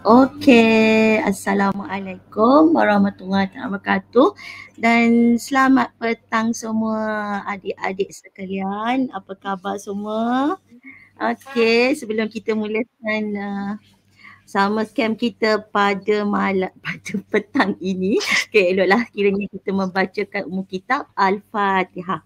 Okay, Assalamualaikum warahmatullahi wabarakatuh dan selamat petang semua adik-adik sekalian. Apa khabar semua? Okay, sebelum kita mulakan uh, sama camp kita pada malam pada petang ini. Okay, eloklah kiranya kita membacakan umum kitab Al-Fatihah.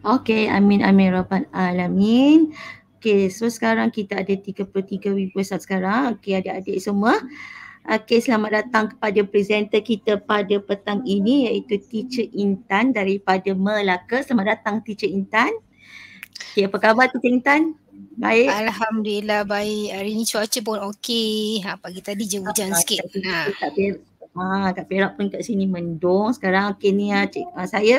Okay, amin amin rabbal alamin. Okay, so sekarang kita ada 33 WhatsApp sekarang. Okay, adik-adik semua. Okay, selamat datang kepada presenter kita pada petang ini iaitu Teacher Intan daripada Melaka. Selamat datang Teacher Intan. Okay, apa khabar Teacher Intan? Baik. Alhamdulillah baik. Hari ni cuaca pun okey. Ha, pagi tadi je hujan ah, sikit. Tak, nah. Ha. tak, ha, Kak Perak pun kat sini mendong. sekarang okay, ni uh, cik, uh, saya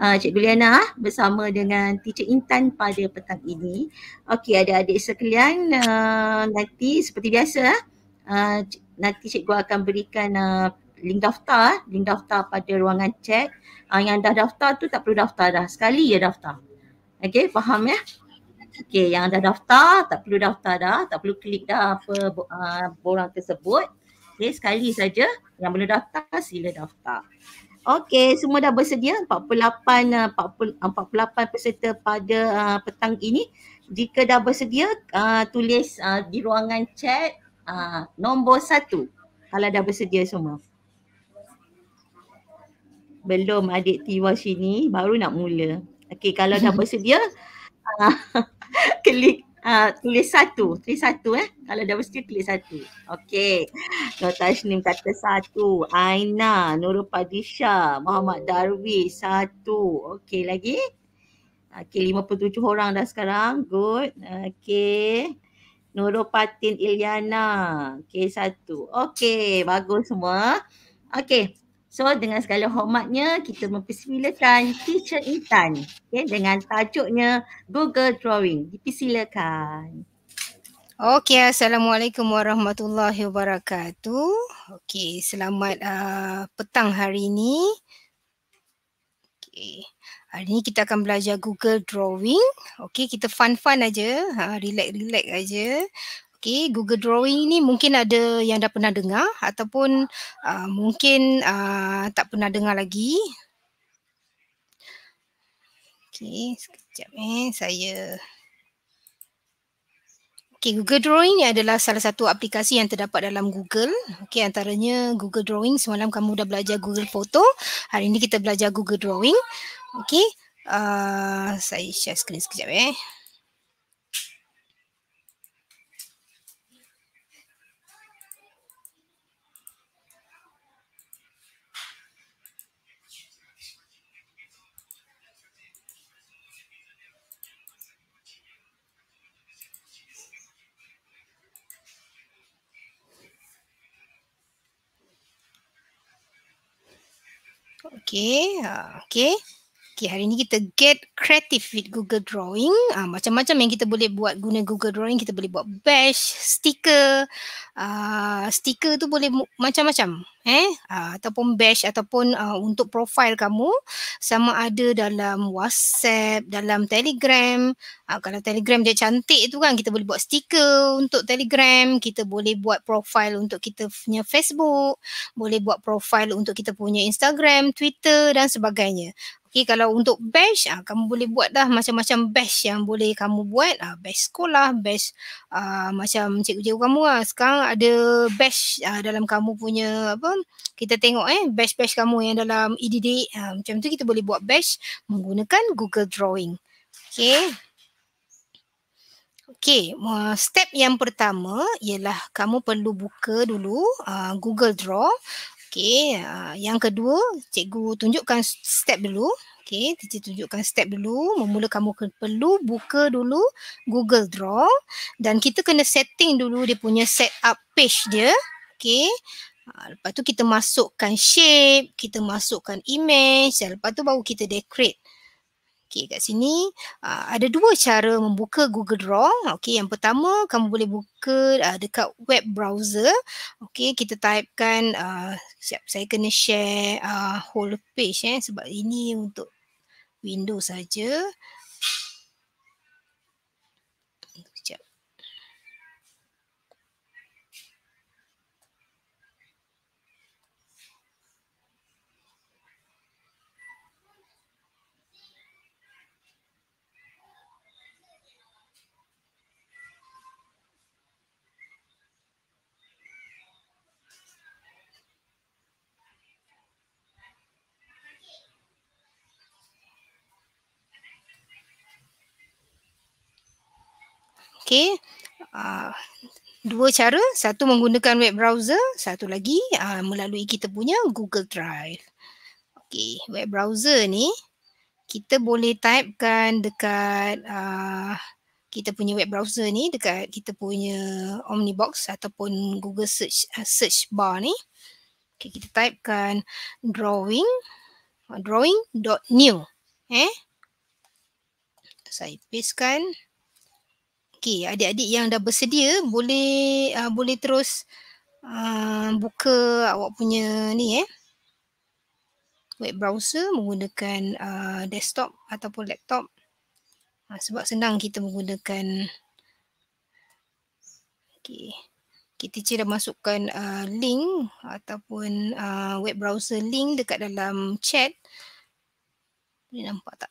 uh, Cik Guliana uh, bersama dengan Teacher Intan pada petang ini Okay, ada adik sekalian uh, nanti seperti biasa uh, cik, nanti cikgu akan berikan uh, link daftar link daftar pada ruangan chat uh, yang dah daftar tu tak perlu daftar dah sekali ya daftar Okay, faham ya Okay, yang dah daftar tak perlu daftar dah tak perlu klik dah apa uh, borang tersebut Okay, sekali saja yang belum daftar sila daftar. Okey, semua dah bersedia 48 48 eh, ah, peserta pada uh, petang ini. Jika dah bersedia uh, tulis uh, di ruangan chat uh, nombor satu kalau dah bersedia semua. Belum adik Tiwa sini baru nak mula. Okey, kalau dah bersedia uh, klik Ah, tulis satu, tulis satu eh. Kalau dah bersedia tulis satu. Okey. Notash Nim kata satu. Aina, Nurul Padisha, Muhammad Darwi satu. Okey lagi. Okey 57 orang dah sekarang. Good. Okey. Nurul Patin Ilyana. Okey satu. Okey bagus semua. Okey. So dengan segala hormatnya kita mempersilakan Teacher Intan okay, dengan tajuknya Google Drawing. Dipersilakan. Okey, Assalamualaikum Warahmatullahi Wabarakatuh. Okey, selamat uh, petang hari ini. Okey, hari ini kita akan belajar Google Drawing. Okey, kita fun-fun aja, ha, relax-relax aja. Okay, Google Drawing ni mungkin ada yang dah pernah dengar ataupun uh, mungkin uh, tak pernah dengar lagi. Okay, sekejap eh saya. Okay, Google Drawing ni adalah salah satu aplikasi yang terdapat dalam Google. Okay, antaranya Google Drawing. Semalam kamu dah belajar Google Photo. Hari ini kita belajar Google Drawing. Okay, uh, saya share screen sekejap eh. Okay. Okay. Okay, hari ni kita get creative with Google Drawing. Uh, macam-macam yang kita boleh buat guna Google Drawing. Kita boleh buat bash, stiker. Uh, ah, stiker tu boleh macam-macam. Eh? Uh, ataupun bash ataupun uh, untuk profil kamu. Sama ada dalam WhatsApp, dalam Telegram. Uh, kalau Telegram dia cantik tu kan. Kita boleh buat stiker untuk Telegram. Kita boleh buat profil untuk kita punya Facebook. Boleh buat profil untuk kita punya Instagram, Twitter dan sebagainya. Okay, kalau untuk bash, ah kamu boleh buat dah macam-macam bash yang boleh kamu buat. ah bash sekolah, bash ha, ah, macam cikgu-cikgu kamu. Ha. Sekarang ada bash ha, ah, dalam kamu punya apa, kita tengok eh, bash-bash kamu yang dalam EDD. Ha, macam tu kita boleh buat bash menggunakan Google Drawing. Okay. Okay, step yang pertama ialah kamu perlu buka dulu uh, Google Draw. Okey, uh, yang kedua, cikgu tunjukkan step dulu. Okey, cikgu tunjukkan step dulu. Memula kamu perlu buka dulu Google Draw dan kita kena setting dulu dia punya setup page dia. Okey. Ah, lepas tu kita masukkan shape, kita masukkan image lepas tu baru kita decorate. Okey kat sini uh, ada dua cara membuka Google Draw. Okey yang pertama kamu boleh buka uh, dekat web browser. Okey kita typekan uh, siap saya kena share uh, whole page eh sebab ini untuk Windows saja. Okey. Ah, dua cara. Satu menggunakan web browser. Satu lagi aa, ah, melalui kita punya Google Drive. Okey. Web browser ni kita boleh typekan dekat aa, ah, kita punya web browser ni dekat kita punya Omnibox ataupun Google search search bar ni. Okey. Kita typekan drawing drawing.new. Eh. Saya pastekan. kan okey adik-adik yang dah bersedia boleh uh, boleh terus uh, buka awak punya ni eh web browser menggunakan uh, desktop ataupun laptop uh, sebab senang kita menggunakan okey kita okay, masukkan uh, link ataupun uh, web browser link dekat dalam chat boleh nampak tak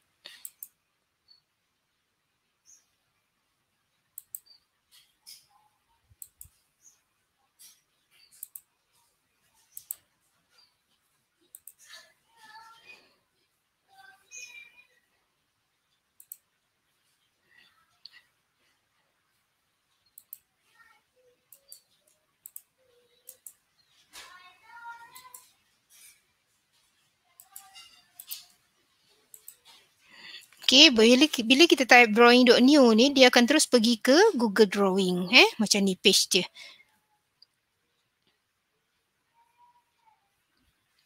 Okay, bila, bila kita type drawing.new ni, dia akan terus pergi ke Google Drawing. Eh? Macam ni page dia.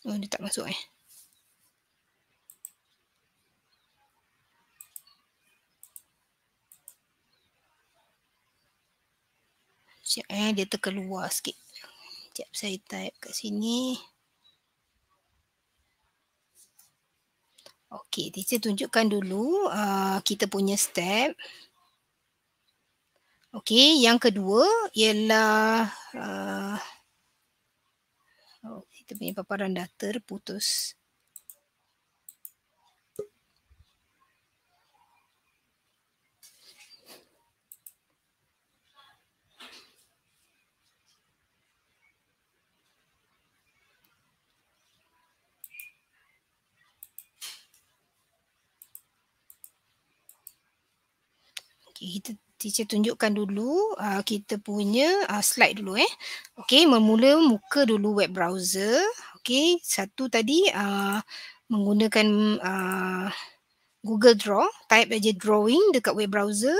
Oh, dia tak masuk eh. Sekejap eh, dia terkeluar sikit. Sekejap saya type kat sini. Okey, kita tunjukkan dulu uh, kita punya step. Okey, yang kedua ialah uh, oh, kita punya paparan data putus. Okay, kita teacher tunjukkan dulu uh, kita punya uh, slide dulu eh. Okay, memula muka dulu web browser. Okay, satu tadi uh, menggunakan uh, Google Draw, type aja drawing dekat web browser.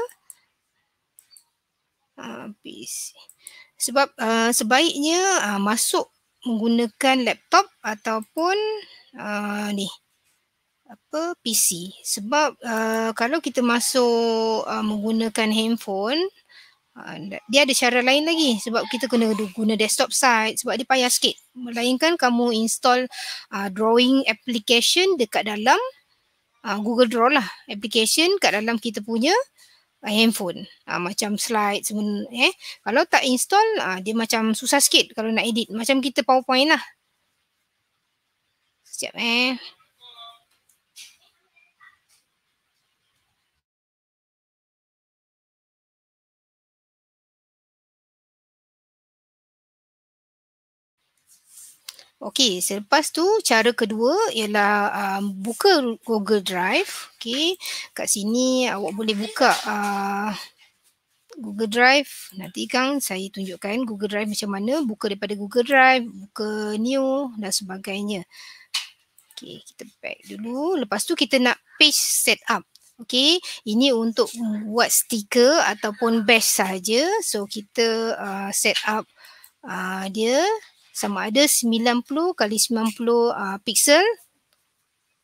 Uh, habis. Sebab uh, sebaiknya uh, masuk menggunakan laptop ataupun uh, ni apa PC sebab uh, kalau kita masuk uh, menggunakan handphone uh, dia ada cara lain lagi sebab kita kena guna desktop site sebab dia payah sikit melainkan kamu install uh, drawing application dekat dalam uh, Google Draw lah application kat dalam kita punya uh, handphone uh, macam slide semua eh kalau tak install uh, dia macam susah sikit kalau nak edit macam kita PowerPoint lah sekejap eh Okey, selepas tu cara kedua ialah um, buka Google Drive. Okey, kat sini awak boleh buka uh, Google Drive. Nanti kang saya tunjukkan Google Drive macam mana. Buka daripada Google Drive, buka new dan sebagainya. Okey, kita back dulu. Lepas tu kita nak page setup. Okey, ini untuk buat stiker ataupun bash saja. So kita uh, set up uh, dia sama ada 90 kali 90 uh, pixel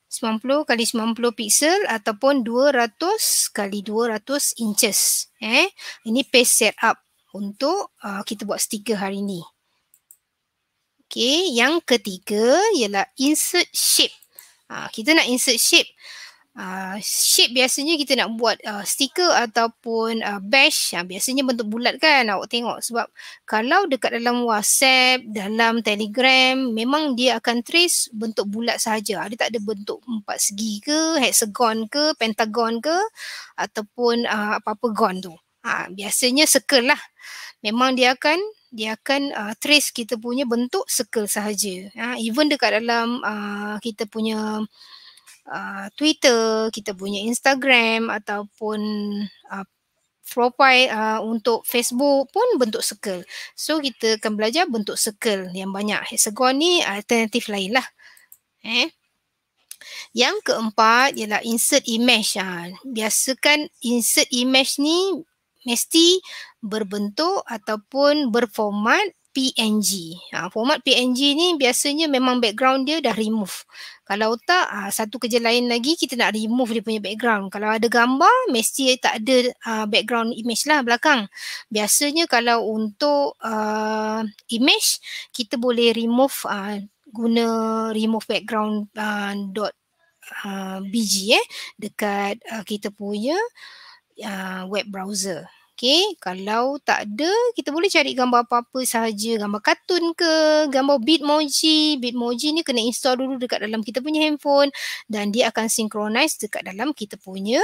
90 kali 90 pixel ataupun 200 kali 200 inches eh ini paste setup untuk uh, kita buat stiker hari ini okey yang ketiga ialah insert shape uh, kita nak insert shape uh, shape biasanya kita nak buat uh, stiker ataupun uh, bash uh, biasanya bentuk bulat kan awak tengok sebab kalau dekat dalam WhatsApp dalam Telegram memang dia akan trace bentuk bulat saja dia tak ada bentuk empat segi ke hexagon ke pentagon ke ataupun uh, apa-apa gon tu uh, biasanya circle lah memang dia akan dia akan uh, trace kita punya bentuk circle sahaja. Uh, even dekat dalam uh, kita punya Uh, Twitter, kita punya Instagram ataupun uh, profile uh, untuk Facebook pun bentuk circle. So kita akan belajar bentuk circle yang banyak. Hexagon ni alternatif lain lah. Eh? Yang keempat ialah insert image. Uh. Biasakan insert image ni mesti berbentuk ataupun berformat PNG. Ha, format PNG ni biasanya memang background dia dah remove. Kalau tak, ha, satu kerja lain lagi kita nak remove dia punya background. Kalau ada gambar, mesti tak ada ha, background image lah belakang. Biasanya kalau untuk uh, image, kita boleh remove ha, guna remove background ha, dot ha, BG eh, dekat ha, kita punya uh, web browser. Okay, kalau tak ada, kita boleh cari gambar apa-apa sahaja. Gambar kartun ke, gambar Bitmoji. Bitmoji ni kena install dulu dekat dalam kita punya handphone dan dia akan synchronize dekat dalam kita punya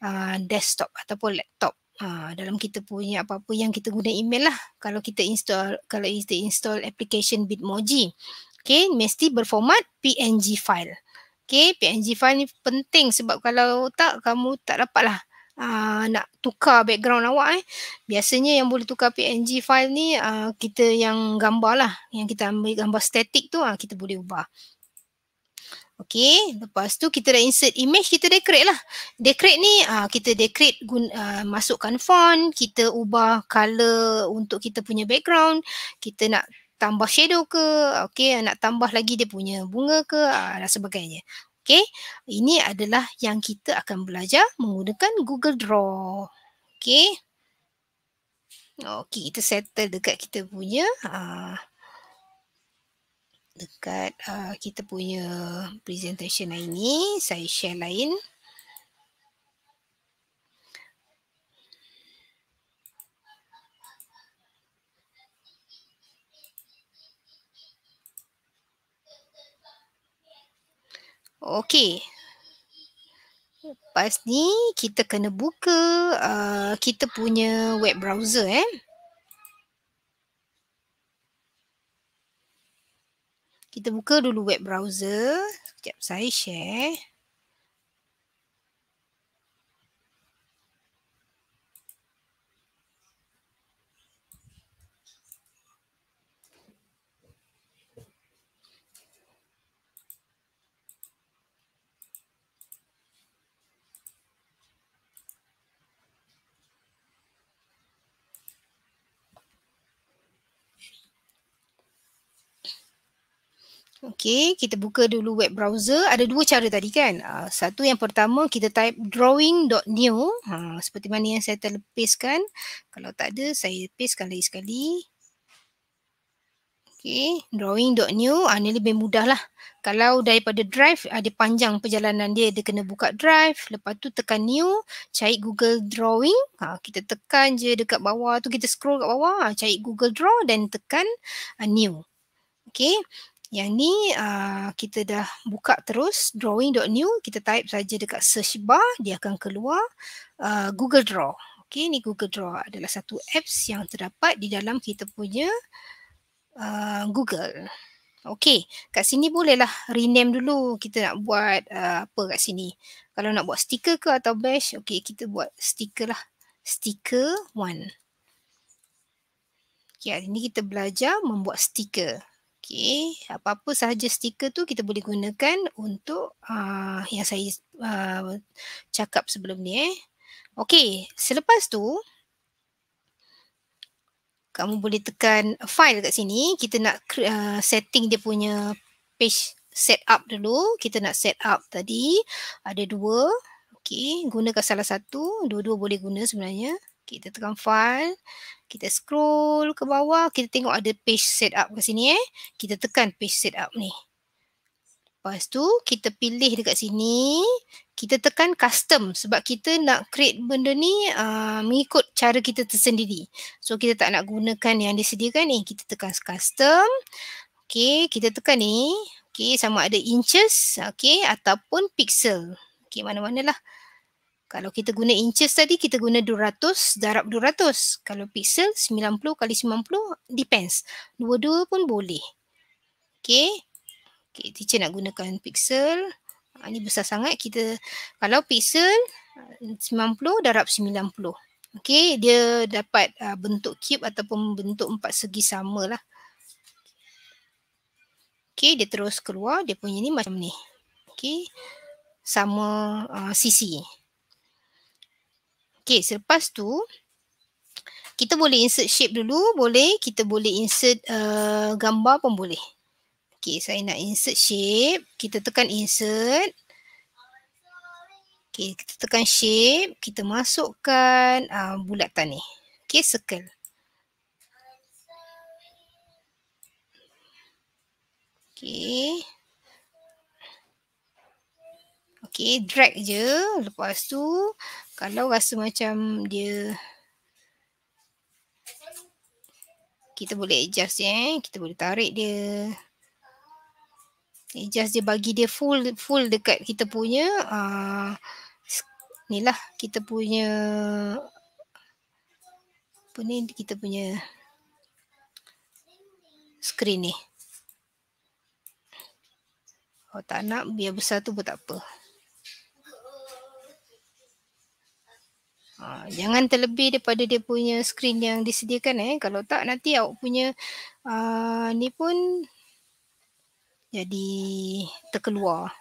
uh, desktop ataupun laptop. Uh, dalam kita punya apa-apa yang kita guna email lah. Kalau kita install, kalau kita install application Bitmoji. Okay, mesti berformat PNG file. Okay, PNG file ni penting sebab kalau tak, kamu tak dapat lah uh, nak tukar background awak eh biasanya yang boleh tukar png file ni uh, kita yang gambar lah yang kita ambil gambar static tu uh, kita boleh ubah Okay, lepas tu kita dah insert image, kita decorate lah. Decorate ni, uh, kita decorate, guna, uh, masukkan font, kita ubah color untuk kita punya background. Kita nak tambah shadow ke, okay, nak tambah lagi dia punya bunga ke uh, dan sebagainya. Okey, ini adalah yang kita akan belajar menggunakan Google Draw. Okey. Okey, kita settle dekat kita punya uh, dekat uh, kita punya presentation hari ini. Saya share lain. Okey. Lepas ni kita kena buka uh, kita punya web browser eh. Kita buka dulu web browser. Sekejap saya share. Okay, kita buka dulu web browser. Ada dua cara tadi kan. Uh, satu yang pertama kita type drawing.new. Uh, ha, seperti mana yang saya terlepaskan. Kalau tak ada, saya lepaskan kali sekali. Okay, drawing.new. Uh, ah, ini lebih mudah lah. Kalau daripada drive, ada ah, panjang perjalanan dia. Dia kena buka drive. Lepas tu tekan new. Cari Google Drawing. Uh, kita tekan je dekat bawah tu. Kita scroll kat bawah. Uh, cari Google Draw dan tekan uh, new. Okay. Yang ni uh, kita dah buka terus drawing.new kita type saja dekat search bar dia akan keluar uh, Google Draw. Okey ni Google Draw adalah satu apps yang terdapat di dalam kita punya uh, Google. Okey, kat sini bolehlah rename dulu kita nak buat uh, apa kat sini. Kalau nak buat stiker ke atau bash, okey kita buat stiker lah. Stiker one. Okey, ini kita belajar membuat stiker. Okey, apa-apa sahaja stiker tu kita boleh gunakan untuk uh, yang saya uh, cakap sebelum ni eh. Okey, selepas tu kamu boleh tekan file kat sini. Kita nak uh, setting dia punya page set up dulu. Kita nak set up tadi ada dua. Okey, gunakan salah satu. Dua-dua boleh guna sebenarnya. Kita tekan file. Kita scroll ke bawah, kita tengok ada page setup up kat sini eh. Kita tekan page setup up ni. Lepas tu kita pilih dekat sini, kita tekan custom sebab kita nak create benda ni uh, mengikut cara kita tersendiri. So kita tak nak gunakan yang disediakan ni. Kita tekan custom. Okay, kita tekan ni. Okay, sama ada inches okay, ataupun pixel. Okay, mana-mana lah. Kalau kita guna inches tadi, kita guna 200 darab 200. Kalau pixel, 90 kali 90, depends. Dua-dua pun boleh. Okay. Okay, teacher nak gunakan pixel. Ha, ah, ini besar sangat. Kita, kalau pixel, 90 darab 90. Okay, dia dapat uh, bentuk cube ataupun bentuk empat segi sama lah. Okay, dia terus keluar. Dia punya ni macam ni. Okay, sama uh, sisi. Okay, selepas tu kita boleh insert shape dulu, boleh. Kita boleh insert uh, gambar pun boleh. Okay, saya nak insert shape. Kita tekan insert. Okay, kita tekan shape. Kita masukkan uh, bulatan ni. Okay, circle. Okay. Okay, drag je. Lepas tu, kalau rasa macam dia... Kita boleh adjust je eh. Kita boleh tarik dia. Adjust dia bagi dia full full dekat kita punya. Uh, ni lah kita punya... Apa ni kita punya... Screen ni. Kalau oh, tak nak biar besar tu pun tak apa. Ha, jangan terlebih daripada dia punya skrin yang disediakan eh. Kalau tak nanti awak punya uh, ni pun jadi terkeluar.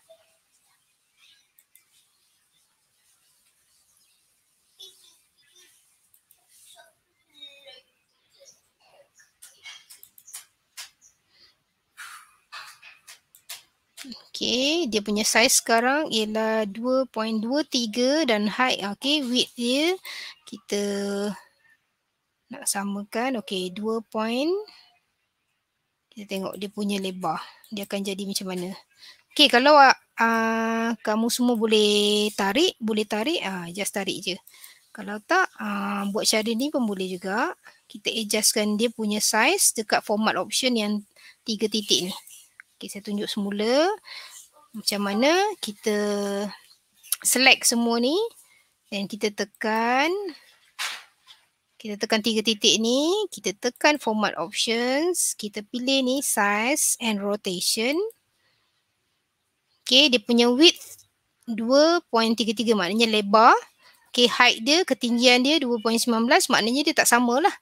Okay, dia punya size sekarang ialah 2.23 dan height, okay, width dia kita nak samakan. Okay, 2. Point. Kita tengok dia punya lebar. Dia akan jadi macam mana. Okay, kalau uh, kamu semua boleh tarik, boleh tarik, uh, just tarik je. Kalau tak, uh, buat cara ni pun boleh juga. Kita adjustkan dia punya size dekat format option yang tiga titik ni. Okey, saya tunjuk semula macam mana kita select semua ni dan kita tekan kita tekan tiga titik ni, kita tekan format options, kita pilih ni size and rotation. Okey, dia punya width 2.33 maknanya lebar. Okey, height dia, ketinggian dia 2.19 maknanya dia tak samalah.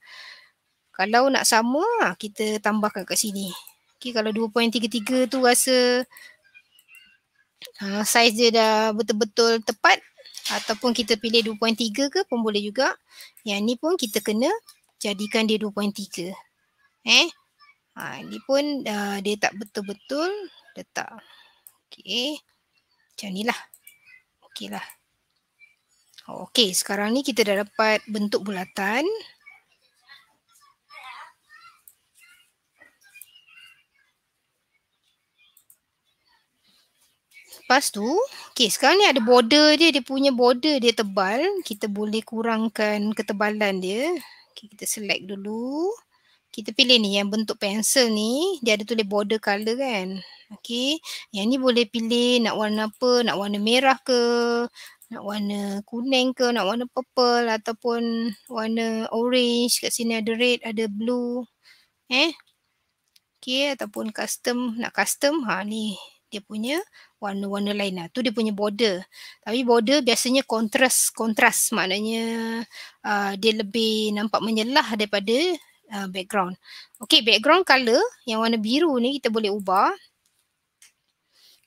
Kalau nak sama, ah, kita tambahkan kat sini. Okay, kalau 2.33 tu rasa uh, ah, size dia dah betul-betul tepat ataupun kita pilih 2.3 ke pun boleh juga. Yang ni pun kita kena jadikan dia 2.3. Eh? Uh, ni pun uh, dia tak betul-betul letak. Okay. Macam ni lah. Okay lah. Okay, sekarang ni kita dah dapat bentuk bulatan. Lepas tu, okay, sekarang ni ada border dia, dia punya border dia tebal. Kita boleh kurangkan ketebalan dia. Okay, kita select dulu. Kita pilih ni yang bentuk pensel ni, dia ada tulis border color kan. Okay, yang ni boleh pilih nak warna apa, nak warna merah ke, nak warna kuning ke, nak warna purple ataupun warna orange. Kat sini ada red, ada blue. Eh, okay, ataupun custom, nak custom, ha ni dia punya warna-warna lain lah. Tu dia punya border. Tapi border biasanya kontras, kontras maknanya uh, dia lebih nampak menyelah daripada uh, background. Okay, background color yang warna biru ni kita boleh ubah.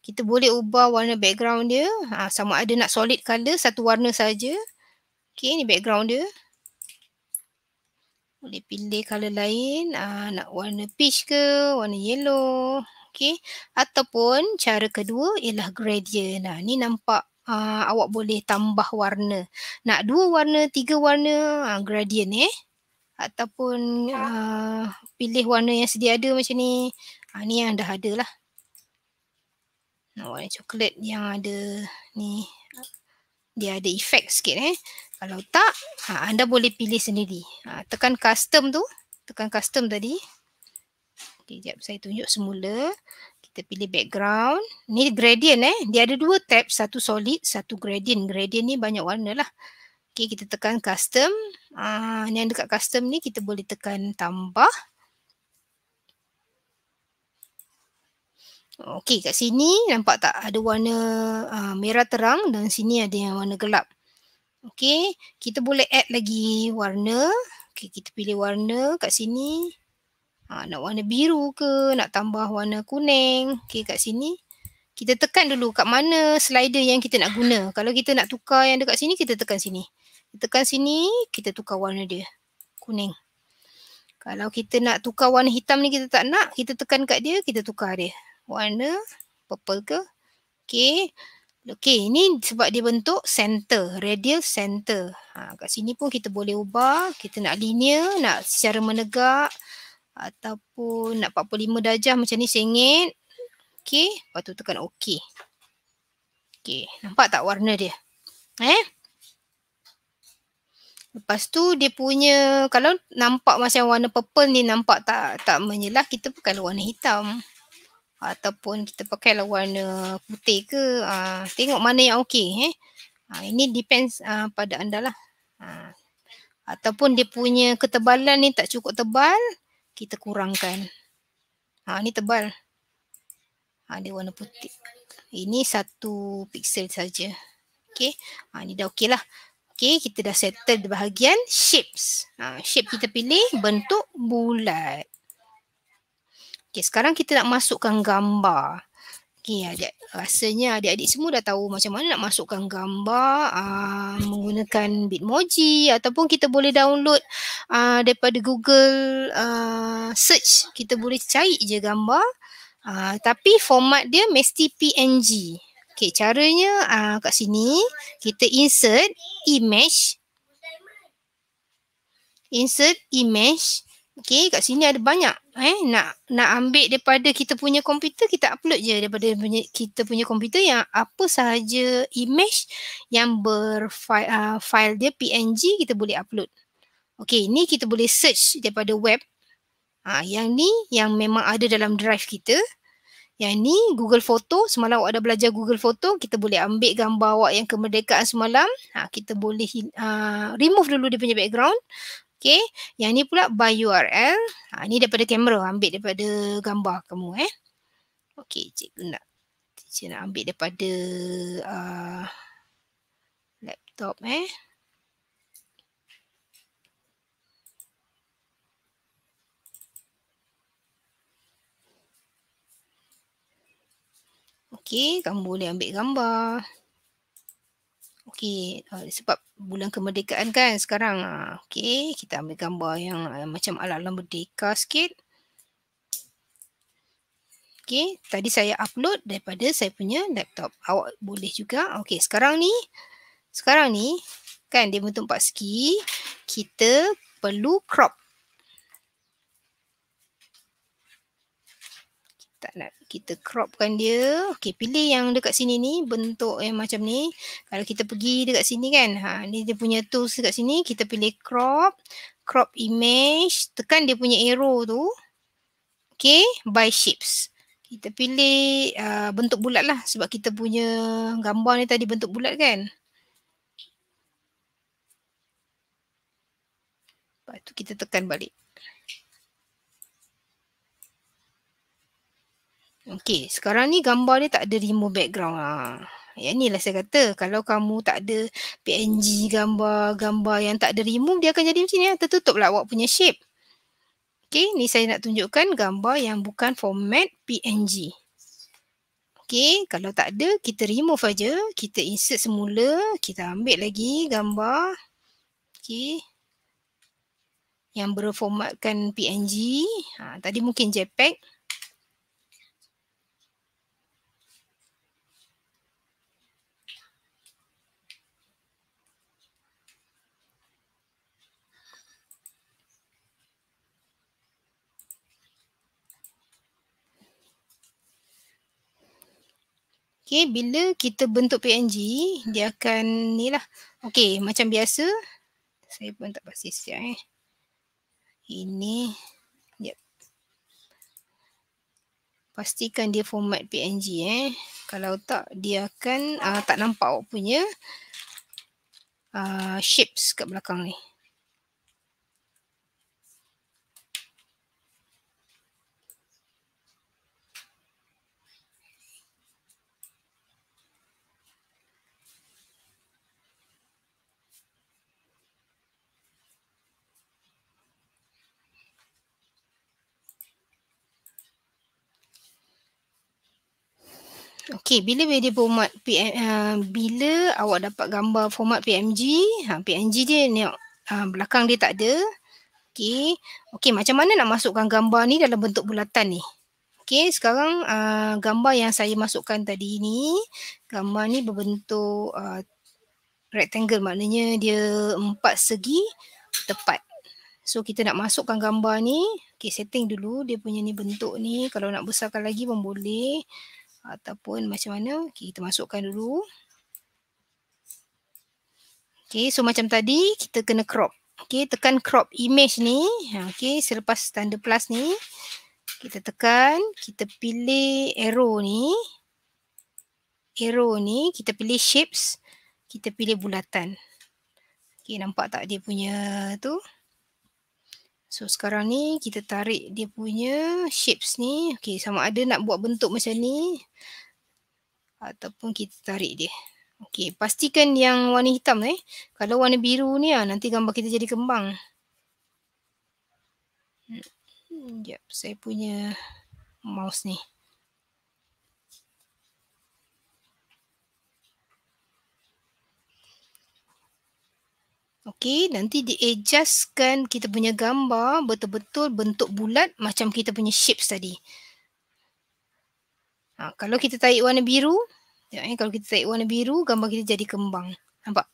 Kita boleh ubah warna background dia. Ha, sama ada nak solid color, satu warna saja. Okay, ni background dia. Boleh pilih color lain. Ha, nak warna peach ke, warna yellow okey ataupun cara kedua ialah gradient nah ni nampak Uh, awak boleh tambah warna. Nak dua warna, tiga warna, uh, gradient eh. Ataupun uh, pilih warna yang sedia ada macam ni. Uh, ni yang dah ada lah. Warna coklat yang ada ni. Dia ada efek sikit eh. Kalau tak, uh, anda boleh pilih sendiri. Uh, tekan custom tu. Tekan custom tadi. Okey, jap saya tunjuk semula. Kita pilih background. Ni gradient eh. Dia ada dua tab. Satu solid, satu gradient. Gradient ni banyak warna lah. Okey, kita tekan custom. Uh, ni yang dekat custom ni kita boleh tekan tambah. Okey, kat sini nampak tak ada warna uh, merah terang dan sini ada yang warna gelap. Okey, kita boleh add lagi warna. Okey, kita pilih warna kat sini ha, nak warna biru ke, nak tambah warna kuning. Okey kat sini kita tekan dulu kat mana slider yang kita nak guna. Kalau kita nak tukar yang dekat sini kita tekan sini. Kita tekan sini, kita tukar warna dia kuning. Kalau kita nak tukar warna hitam ni kita tak nak, kita tekan kat dia, kita tukar dia. Warna purple ke? Okey. Okey, ini sebab dia bentuk center, radial center. Ha, kat sini pun kita boleh ubah, kita nak linear, nak secara menegak ataupun nak 45 darjah macam ni sengit. okay? lepas tu tekan OK. Okay. nampak tak warna dia? Eh? Lepas tu dia punya kalau nampak macam warna purple ni nampak tak tak menyelah kita pakai warna hitam ataupun kita pakai lah warna putih ke aa, ah, tengok mana yang okey eh aa, ah, ini depends aa, ah, pada anda lah aa, ataupun dia punya ketebalan ni tak cukup tebal kita kurangkan. Ha, ni tebal. Ha, dia warna putih. Ini satu pixel saja. Okey. Ha, ni dah okey lah. Okay, kita dah settle di bahagian shapes. Ha, shape kita pilih bentuk bulat. Okey sekarang kita nak masukkan gambar. Okay, adik, rasanya adik-adik semua dah tahu macam mana nak masukkan gambar uh, menggunakan Bitmoji ataupun kita boleh download uh, daripada Google uh, search. Kita boleh cari je gambar uh, tapi format dia mesti PNG. Okay, caranya uh, kat sini kita insert image. Insert image. Okay, kat sini ada banyak eh nak nak ambil daripada kita punya komputer kita upload je daripada punya, kita punya komputer yang apa sahaja image yang berfile uh, ah, file dia PNG kita boleh upload. Okay, ni kita boleh search daripada web. Ah ha, yang ni yang memang ada dalam drive kita. Yang ni Google Photo. Semalam awak ada belajar Google Photo. Kita boleh ambil gambar awak yang kemerdekaan semalam. Ha, kita boleh uh, remove dulu dia punya background. Okey, Yang ni pula by URL. Ha, ni daripada kamera. Ambil daripada gambar kamu eh. Okey, Cikgu nak. Cikgu nak ambil daripada uh, laptop eh. Okey, kamu boleh ambil gambar. Okey, uh, sebab bulan kemerdekaan kan sekarang. Uh, Okey, kita ambil gambar yang uh, macam alam-alam merdeka sikit. Okey, tadi saya upload daripada saya punya laptop. Awak boleh juga. Okey, sekarang ni, sekarang ni kan dia bentuk empat segi. Kita perlu crop. tak nak Kita cropkan dia. Okey, pilih yang dekat sini ni. Bentuk yang macam ni. Kalau kita pergi dekat sini kan. Ha, ni dia punya tools dekat sini. Kita pilih crop. Crop image. Tekan dia punya arrow tu. Okey, by shapes. Kita pilih uh, bentuk bulat lah. Sebab kita punya gambar ni tadi bentuk bulat kan. Lepas tu kita tekan balik. Okey, sekarang ni gambar dia tak ada remove background lah. Ya ni lah saya kata kalau kamu tak ada PNG gambar, gambar yang tak ada remove dia akan jadi macam ni lah. Tertutup lah awak punya shape. Okey, ni saya nak tunjukkan gambar yang bukan format PNG. Okey, kalau tak ada kita remove aja, kita insert semula, kita ambil lagi gambar. Okey. Yang berformatkan PNG. Ha, ah, tadi mungkin JPEG. Okay, bila kita bentuk PNG, dia akan ni lah. Okay, macam biasa. Saya pun tak pasti siap eh. Ini. Yep. Pastikan dia format PNG eh. Kalau tak, dia akan uh, tak nampak awak punya uh, shapes kat belakang ni. Okey, bila media format PM, uh, bila awak dapat gambar format PMG, ha, PNG dia ni uh, ha, belakang dia tak ada. Okey. Okey, macam mana nak masukkan gambar ni dalam bentuk bulatan ni? Okey, sekarang uh, gambar yang saya masukkan tadi ni, gambar ni berbentuk uh, rectangle maknanya dia empat segi tepat. So kita nak masukkan gambar ni, okey setting dulu dia punya ni bentuk ni kalau nak besarkan lagi pun boleh ataupun macam mana. Okay, kita masukkan dulu. Okay, so macam tadi kita kena crop. Okay, tekan crop image ni. Okay, selepas tanda plus ni. Kita tekan, kita pilih arrow ni. Arrow ni, kita pilih shapes. Kita pilih bulatan. Okay, nampak tak dia punya tu? So sekarang ni kita tarik dia punya shapes ni. Okay sama ada nak buat bentuk macam ni. Ataupun kita tarik dia. Okay pastikan yang warna hitam ni. Eh. Kalau warna biru ni lah nanti gambar kita jadi kembang. Sekejap hmm, saya punya mouse ni. Okey, nanti diadjustkan kita punya gambar betul-betul bentuk bulat macam kita punya shapes tadi. Ha, kalau kita tarik warna biru, ya, eh, kalau kita tarik warna biru, gambar kita jadi kembang. Nampak?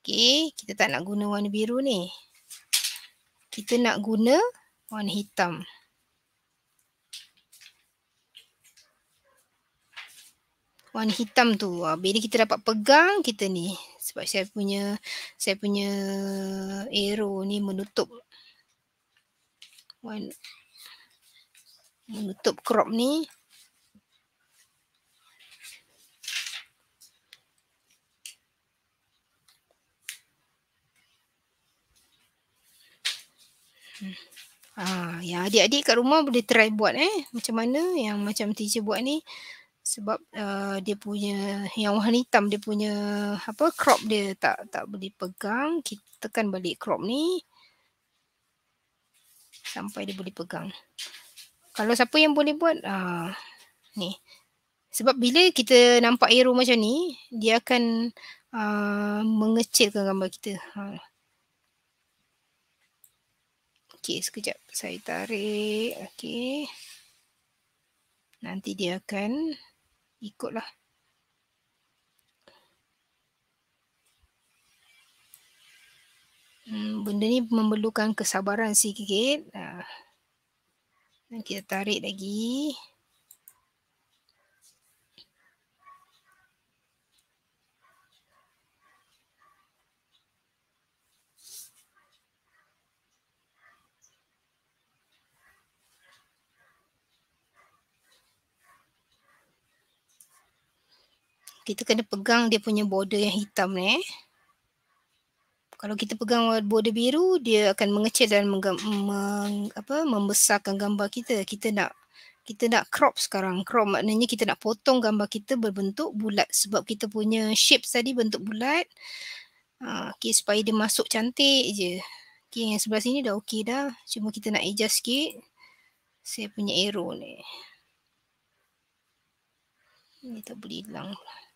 Okey, kita tak nak guna warna biru ni. Kita nak guna warna hitam. Warna hitam tu. Ha, bila kita dapat pegang, kita ni sebab saya punya saya punya arrow ni menutup one menutup crop ni hmm. Ah, ya adik-adik kat rumah boleh try buat eh. Macam mana yang macam teacher buat ni sebab uh, dia punya yang warna hitam dia punya apa crop dia tak tak boleh pegang kita tekan balik crop ni sampai dia boleh pegang kalau siapa yang boleh buat uh, ni sebab bila kita nampak arrow macam ni dia akan uh, mengecilkan gambar kita ha. Okey, sekejap saya tarik. Okey. Nanti dia akan ikutlah. Hmm, benda ni memerlukan kesabaran sikit. Uh, kita tarik lagi. Lagi. kita kena pegang dia punya border yang hitam ni. Kalau kita pegang border biru, dia akan mengecil dan meng, meng, apa, membesarkan gambar kita. Kita nak kita nak crop sekarang. Crop maknanya kita nak potong gambar kita berbentuk bulat. Sebab kita punya shape tadi bentuk bulat. Ha, okay, supaya dia masuk cantik je. Okay, yang sebelah sini dah okey dah. Cuma kita nak adjust sikit. Saya punya arrow ni. Ini tak boleh hilang. Okay.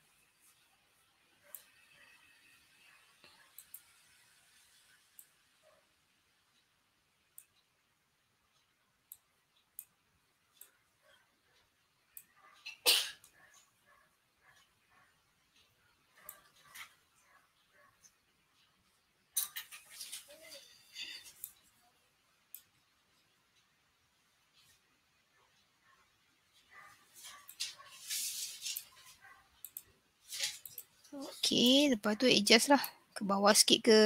Okay, lepas tu adjust lah ke bawah sikit ke.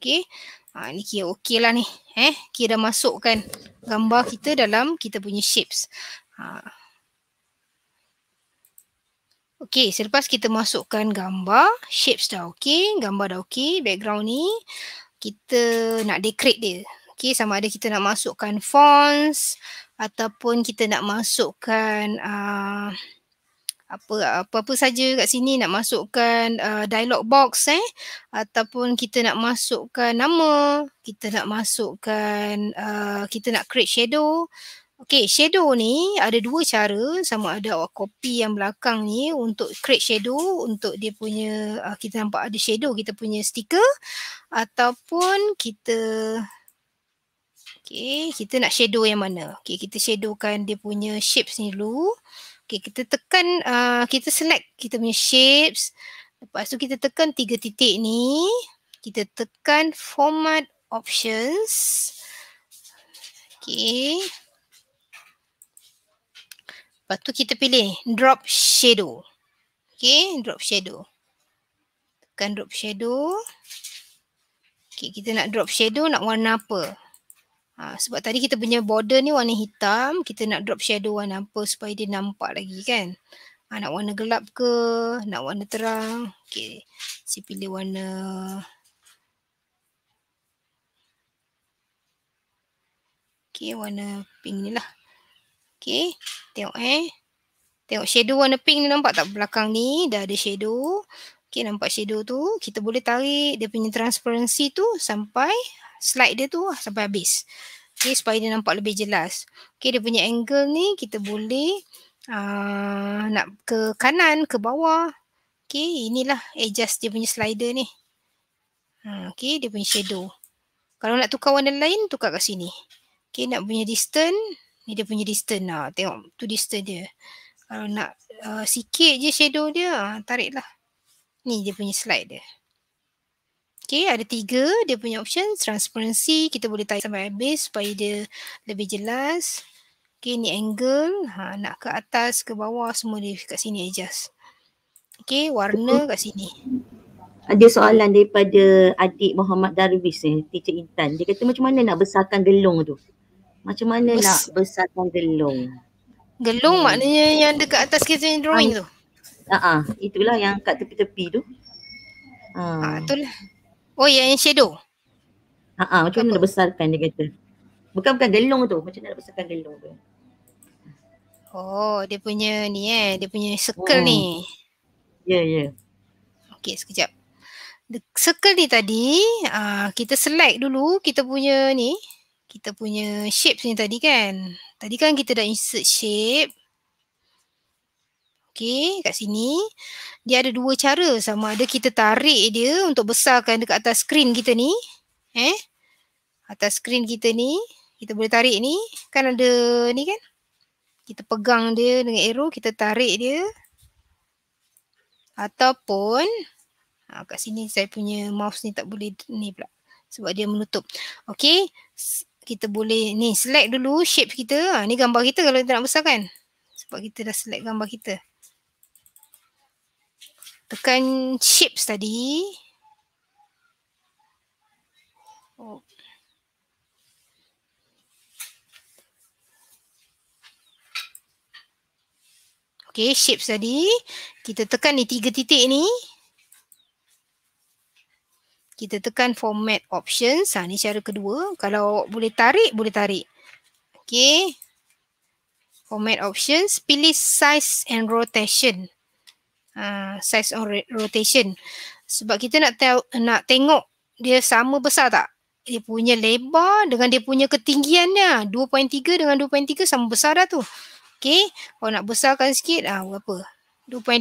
Okay, ha, ni kira okey lah ni. Eh, kira dah masukkan gambar kita dalam kita punya shapes. Ha. Okay, selepas kita masukkan gambar, shapes dah okey, gambar dah okey, background ni kita nak decorate dia. Okay, sama ada kita nak masukkan fonts ataupun kita nak masukkan uh, apa apa-apa saja kat sini nak masukkan uh, dialog box eh ataupun kita nak masukkan nama kita nak masukkan uh, kita nak create shadow Okay, shadow ni ada dua cara sama ada awak copy yang belakang ni untuk create shadow untuk dia punya uh, kita nampak ada shadow kita punya stiker ataupun kita okay kita nak shadow yang mana Okay, kita shadowkan dia punya shapes ni dulu Okay, kita tekan, uh, kita select kita punya shapes. Lepas tu kita tekan tiga titik ni. Kita tekan format options. Okay. Lepas tu kita pilih drop shadow. Okay, drop shadow. Tekan drop shadow. Okay, kita nak drop shadow, nak warna apa? Ha, sebab tadi kita punya border ni warna hitam, kita nak drop shadow warna apa supaya dia nampak lagi kan. Ha, nak warna gelap ke, nak warna terang. Okay, saya pilih warna... Okay, warna pink ni lah. Okay, tengok eh. Tengok shadow warna pink ni nampak tak belakang ni, dah ada shadow. Okay, nampak shadow tu. Kita boleh tarik dia punya transparency tu sampai slide dia tu lah sampai habis. Okay, supaya dia nampak lebih jelas. Okay, dia punya angle ni kita boleh uh, nak ke kanan, ke bawah. Okay, inilah adjust dia punya slider ni. Hmm, okay, dia punya shadow. Kalau nak tukar warna lain, tukar kat sini. Okay, nak punya distance. Ni dia punya distance lah. Tengok tu distance dia. Kalau nak uh, sikit je shadow dia, ah, tariklah. Ni dia punya slide dia. Okay, ada tiga dia punya option. Transparency, kita boleh tarik sampai habis supaya dia lebih jelas. Okay, ni angle. Ha, nak ke atas, ke bawah, semua dia kat sini adjust. Okay, warna kat sini. Ada soalan daripada adik Muhammad Darwis ni, eh, teacher Intan. Dia kata macam mana nak besarkan gelung tu? Macam mana Bes- nak besarkan gelung? Gelung hmm. maknanya yang dekat atas kita drawing ha. tu? Ha, uh-uh, itulah yang kat tepi-tepi tu. Ha, ha itulah. Oh yang yeah, shadow. Ha ah, macam mana nak besarkan dia kata. Bukan bukan gelung tu, macam mana nak besarkan gelung tu. Oh, dia punya ni eh, dia punya circle oh. ni. Ya, yeah, ya. Yeah. Okay, sekejap. The circle ni tadi, uh, kita select dulu kita punya ni. Kita punya shape ni tadi kan. Tadi kan kita dah insert shape. Okay, kat sini. Dia ada dua cara sama ada kita tarik dia untuk besarkan dekat atas skrin kita ni. Eh, atas skrin kita ni. Kita boleh tarik ni. Kan ada ni kan? Kita pegang dia dengan arrow, kita tarik dia. Ataupun, ha, kat sini saya punya mouse ni tak boleh ni pula. Sebab dia menutup. Okay. Kita boleh ni select dulu shape kita. Ha, ni gambar kita kalau kita nak besarkan. Sebab kita dah select gambar kita tekan chips tadi. Oh. Okay, shapes tadi. Kita tekan ni tiga titik ni. Kita tekan format options. Ha, ni cara kedua. Kalau boleh tarik, boleh tarik. Okay. Format options. Pilih size and rotation uh, size or rotation sebab kita nak tahu nak tengok dia sama besar tak dia punya lebar dengan dia punya ketinggiannya 2.3 dengan 2.3 sama besar dah tu okey kalau nak besarkan sikit ah uh, berapa 2.5.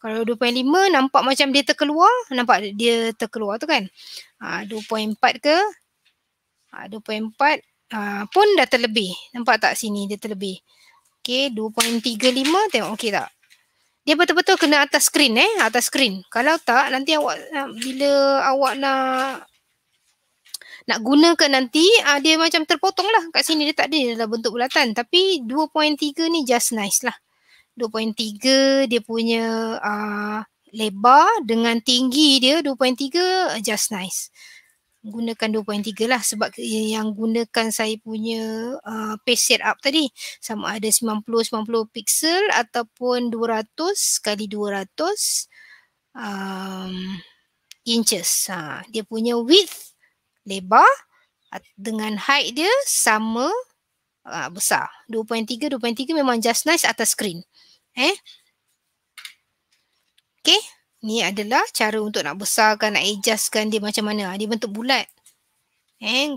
Kalau 2.5 nampak macam dia terkeluar. Nampak dia terkeluar tu kan. Ha, ah, 2.4 ke? Ha, 2.4 ha, pun dah terlebih. Nampak tak sini dia terlebih. Okay 2.35 tengok okey tak? dia betul-betul kena atas skrin, eh atas skrin. kalau tak nanti awak eh, bila awak nak nak guna ke nanti uh, dia macam terpotong lah kat sini dia tak ada dalam bentuk bulatan tapi 2.3 ni just nice lah 2.3 dia punya uh, lebar dengan tinggi dia 2.3 just nice gunakan 2.3 lah sebab yang gunakan saya punya uh, page setup tadi sama ada 90 90 pixel ataupun 200 kali 200 um, inches. Ha, dia punya width lebar dengan height dia sama uh, besar. 2.3 2.3 memang just nice atas screen. Eh? Okay ni adalah cara untuk nak besarkan, nak adjustkan dia macam mana. Ah, dia bentuk bulat. Eh?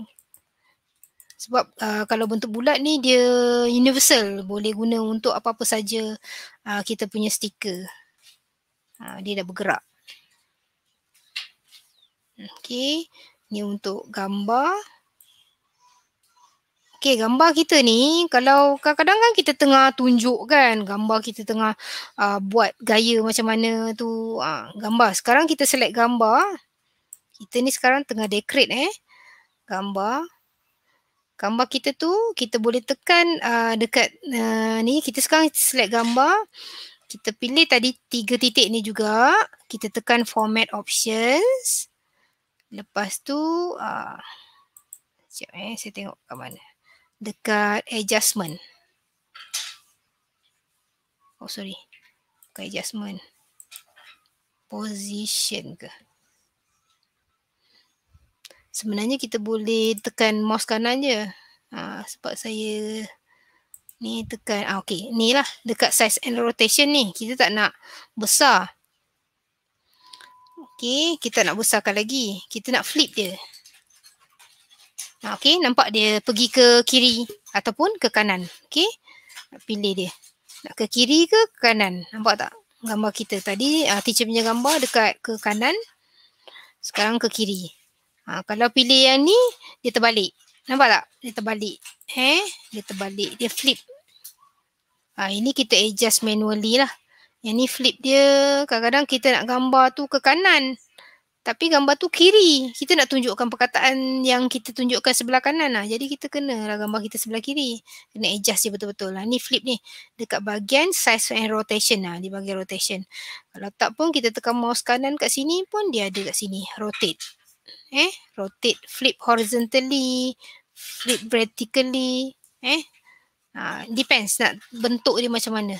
Sebab uh, kalau bentuk bulat ni dia universal. Boleh guna untuk apa-apa saja uh, kita punya stiker. Uh, dia dah bergerak. Hmm, okay. Ni untuk gambar. Okay, gambar kita ni kalau kadang-kadang kan kita tengah tunjuk kan gambar kita tengah uh, buat gaya macam mana tu uh, gambar. Sekarang kita select gambar. Kita ni sekarang tengah decorate eh. Gambar. Gambar kita tu kita boleh tekan uh, dekat uh, ni. Kita sekarang select gambar. Kita pilih tadi tiga titik ni juga. Kita tekan format options. Lepas tu, uh, sekejap eh saya tengok kat mana dekat adjustment. Oh sorry. Bukan adjustment. Position ke? Sebenarnya kita boleh tekan mouse kanan je. Ha, sebab saya ni tekan. Ah, okay. Ni lah dekat size and rotation ni. Kita tak nak besar. Okay. Kita nak besarkan lagi. Kita nak flip dia. Okey, nampak dia pergi ke kiri ataupun ke kanan. Okey. Nak pilih dia. Nak ke kiri ke ke kanan. Nampak tak? Gambar kita tadi, uh, teacher punya gambar dekat ke kanan. Sekarang ke kiri. Ha, kalau pilih yang ni, dia terbalik. Nampak tak? Dia terbalik. Eh, dia terbalik. Dia flip. Ha, ini kita adjust manually lah. Yang ni flip dia, kadang-kadang kita nak gambar tu ke kanan. Tapi gambar tu kiri. Kita nak tunjukkan perkataan yang kita tunjukkan sebelah kanan lah. Jadi kita kena lah gambar kita sebelah kiri. Kena adjust dia betul-betul lah. Ni flip ni. Dekat bahagian size and rotation lah. Di bahagian rotation. Kalau tak pun kita tekan mouse kanan kat sini pun dia ada kat sini. Rotate. Eh? Rotate. Flip horizontally. Flip vertically. Eh? Uh, depends nak bentuk dia macam mana.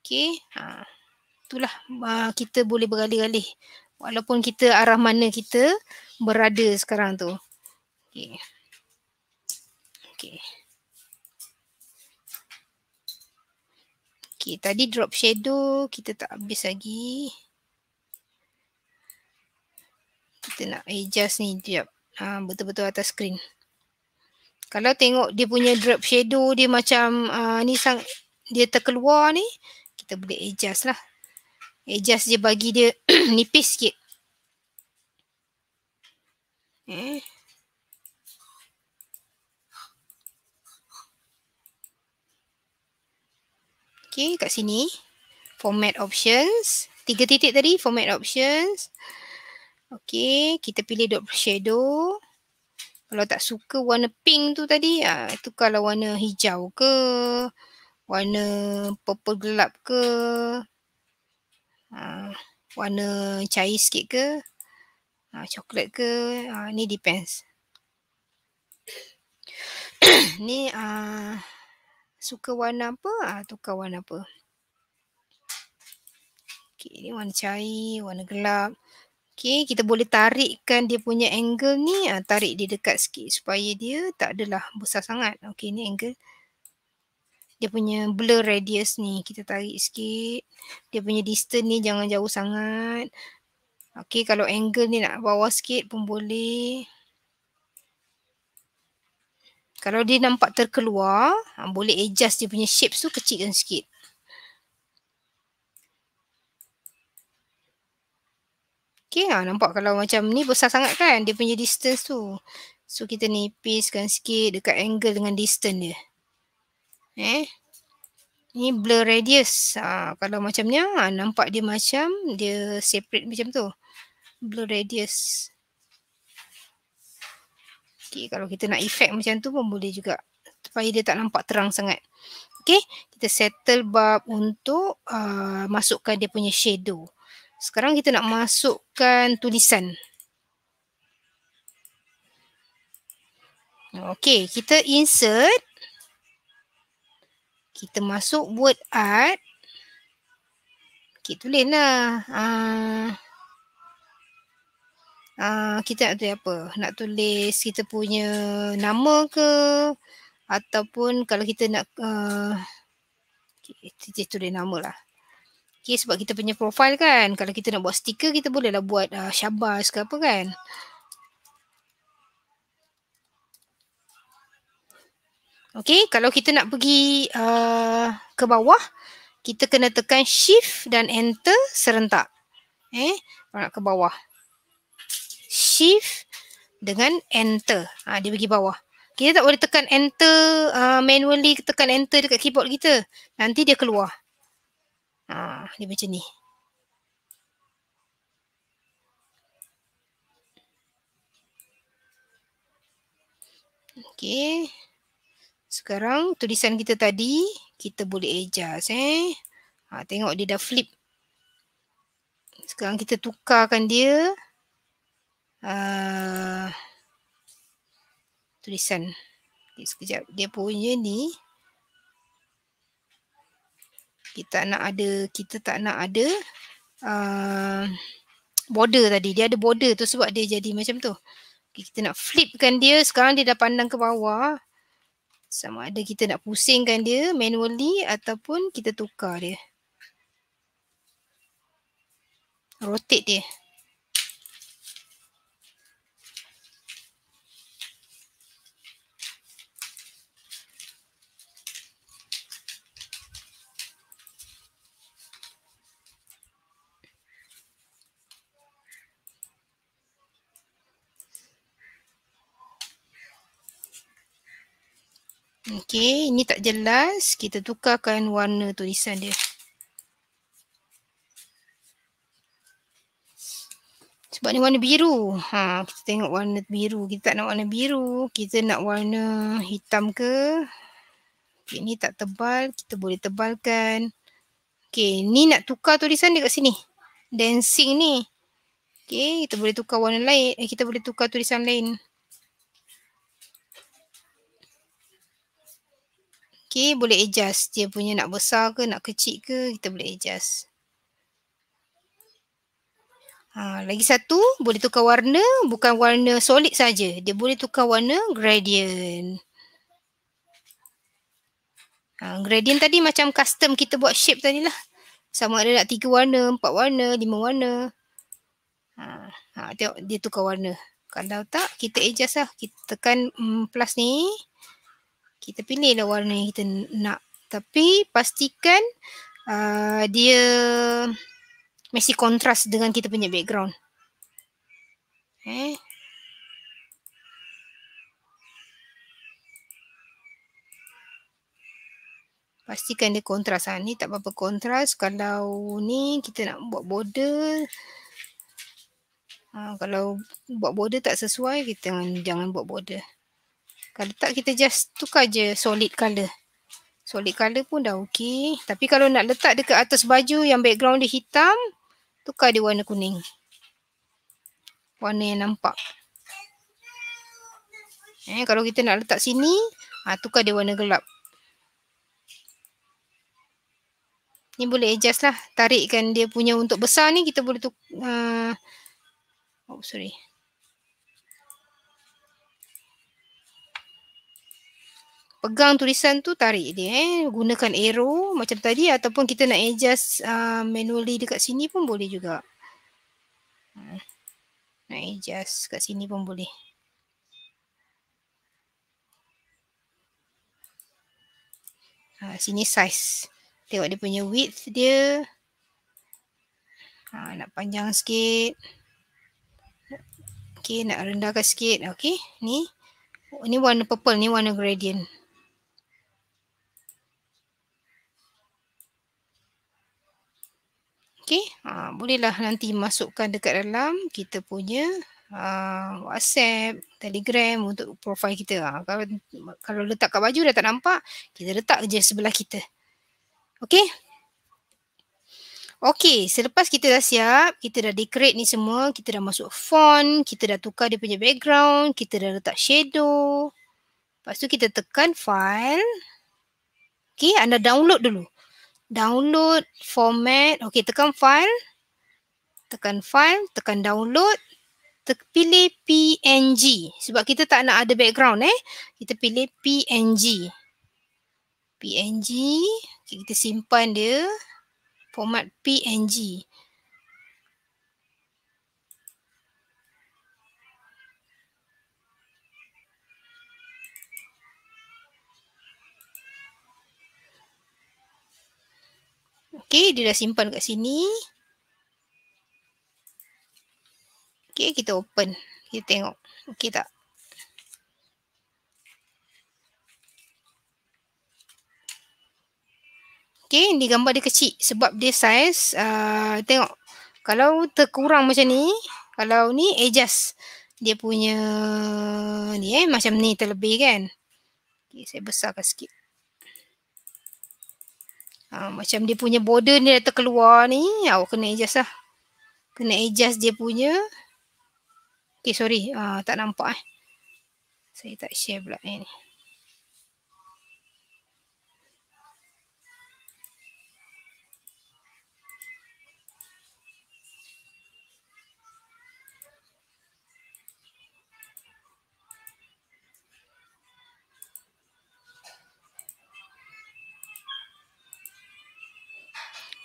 Okay. Uh. Ah itulah uh, kita boleh beralih-alih walaupun kita arah mana kita berada sekarang tu. Okey. Okey. Okey, tadi drop shadow kita tak habis lagi. Kita nak adjust ni jap. Ha, betul-betul atas screen. Kalau tengok dia punya drop shadow dia macam uh, ni sang dia terkeluar ni kita boleh adjust lah Eh, Adjust je bagi dia nipis sikit. Eh. Okay, kat sini. Format options. Tiga titik tadi, format options. Okay, kita pilih dot shadow. Kalau tak suka warna pink tu tadi, ah, tu kalau warna hijau ke, warna purple gelap ke, uh, warna cair sikit ke uh, coklat ke uh, ni depends ni uh, suka warna apa uh, tukar warna apa okay, ni warna cair warna gelap Okay, kita boleh tarikkan dia punya angle ni, tarik dia dekat sikit supaya dia tak adalah besar sangat. Okay, ni angle dia punya blur radius ni kita tarik sikit dia punya distance ni jangan jauh sangat okey kalau angle ni nak bawah sikit pun boleh kalau dia nampak terkeluar ha, boleh adjust dia punya shape tu kecilkan sikit okey ha, nampak kalau macam ni besar sangat kan dia punya distance tu so kita nipiskan sikit dekat angle dengan distance dia Eh. Ni blur radius. Ha, kalau macamnya ha, nampak dia macam dia separate macam tu. Blur radius. Okay, kalau kita nak efek macam tu pun boleh juga. Supaya dia tak nampak terang sangat. Okay. Kita settle bab untuk uh, masukkan dia punya shadow. Sekarang kita nak masukkan tulisan. Okay. Kita insert kita masuk word art kita tulis lah uh, uh, kita nak tulis apa nak tulis kita punya nama ke ataupun kalau kita nak uh, kita tulis nama lah Okay, sebab kita punya profil kan. Kalau kita nak buat stiker, kita bolehlah buat uh, syabas ke apa kan. Okay, kalau kita nak pergi uh, ke bawah, kita kena tekan shift dan enter serentak. Eh, kalau nak ke bawah. Shift dengan enter. Ha, dia pergi bawah. Kita tak boleh tekan enter uh, manually, tekan enter dekat keyboard kita. Nanti dia keluar. Ha, dia macam ni. Okay. Sekarang tulisan kita tadi kita boleh adjust eh. Ha, tengok dia dah flip. Sekarang kita tukarkan dia. Uh, ah, tulisan. Okay, sekejap. Dia punya ni. Kita nak ada, kita tak nak ada uh, border tadi. Dia ada border tu sebab dia jadi macam tu. Okay, kita nak flipkan dia. Sekarang dia dah pandang ke bawah sama ada kita nak pusingkan dia manually ataupun kita tukar dia rotate dia Okay, ini tak jelas. Kita tukarkan warna tulisan dia. Sebab ni warna biru. Ha, kita tengok warna biru. Kita tak nak warna biru. Kita nak warna hitam ke? Okey, ni tak tebal. Kita boleh tebalkan. Okay, ni nak tukar tulisan dia kat sini. Dancing ni. Okay, kita boleh tukar warna lain. Eh, kita boleh tukar tulisan lain. Okay, boleh adjust dia punya nak besar ke, nak kecil ke, kita boleh adjust. Ha, lagi satu, boleh tukar warna, bukan warna solid saja. Dia boleh tukar warna gradient. Ha, gradient tadi macam custom kita buat shape tadi lah. Sama ada nak tiga warna, empat warna, lima warna. Ha, ha, tengok dia tukar warna. Kalau tak, kita adjust lah. Kita tekan mm, plus ni kita pilih lah warna yang kita nak tapi pastikan uh, dia mesti kontras dengan kita punya background. Eh. Pastikan dia kontras. Ha. Ni tak apa-apa kontras. Kalau ni kita nak buat border. Ha, kalau buat border tak sesuai, kita jangan buat border. Kalau tak kita just tukar je solid color. Solid color pun dah okey. Tapi kalau nak letak dekat atas baju yang background dia hitam, tukar dia warna kuning. Warna yang nampak. Eh, kalau kita nak letak sini, ha, tukar dia warna gelap. Ni boleh adjust lah. Tarikkan dia punya untuk besar ni kita boleh tukar. Ha. Uh, oh sorry. pegang tulisan tu tarik dia eh gunakan arrow macam tadi ataupun kita nak adjust uh, manually dekat sini pun boleh juga hmm. nak adjust kat sini pun boleh ha, sini size tengok dia punya width dia ha, nak panjang sikit Okay, nak rendahkan sikit. Okay, ni. Oh, ni warna purple, ni warna gradient. Okey, ha, bolehlah nanti masukkan dekat dalam kita punya uh, WhatsApp, Telegram untuk profil kita. Ha, kalau, kalau letak kat baju dah tak nampak, kita letak je sebelah kita. Okey? Okey, selepas kita dah siap, kita dah decorate ni semua, kita dah masuk font, kita dah tukar dia punya background, kita dah letak shadow. Lepas tu kita tekan file. Okey, anda download dulu download format okey tekan file tekan file tekan download pilih png sebab kita tak nak ada background eh kita pilih png png okay, kita simpan dia format png Okay, dia dah simpan kat sini. Okay, kita open. Kita tengok. Okey tak? Okay, ni gambar dia kecil sebab dia size. Uh, tengok. Kalau terkurang macam ni, kalau ni adjust. Dia punya ni eh, macam ni terlebih kan. Okay, saya besarkan sikit. Ha, macam dia punya border ni dah keluar ni awak kena adjust lah kena adjust dia punya okay sorry uh, tak nampak eh saya tak share pula eh,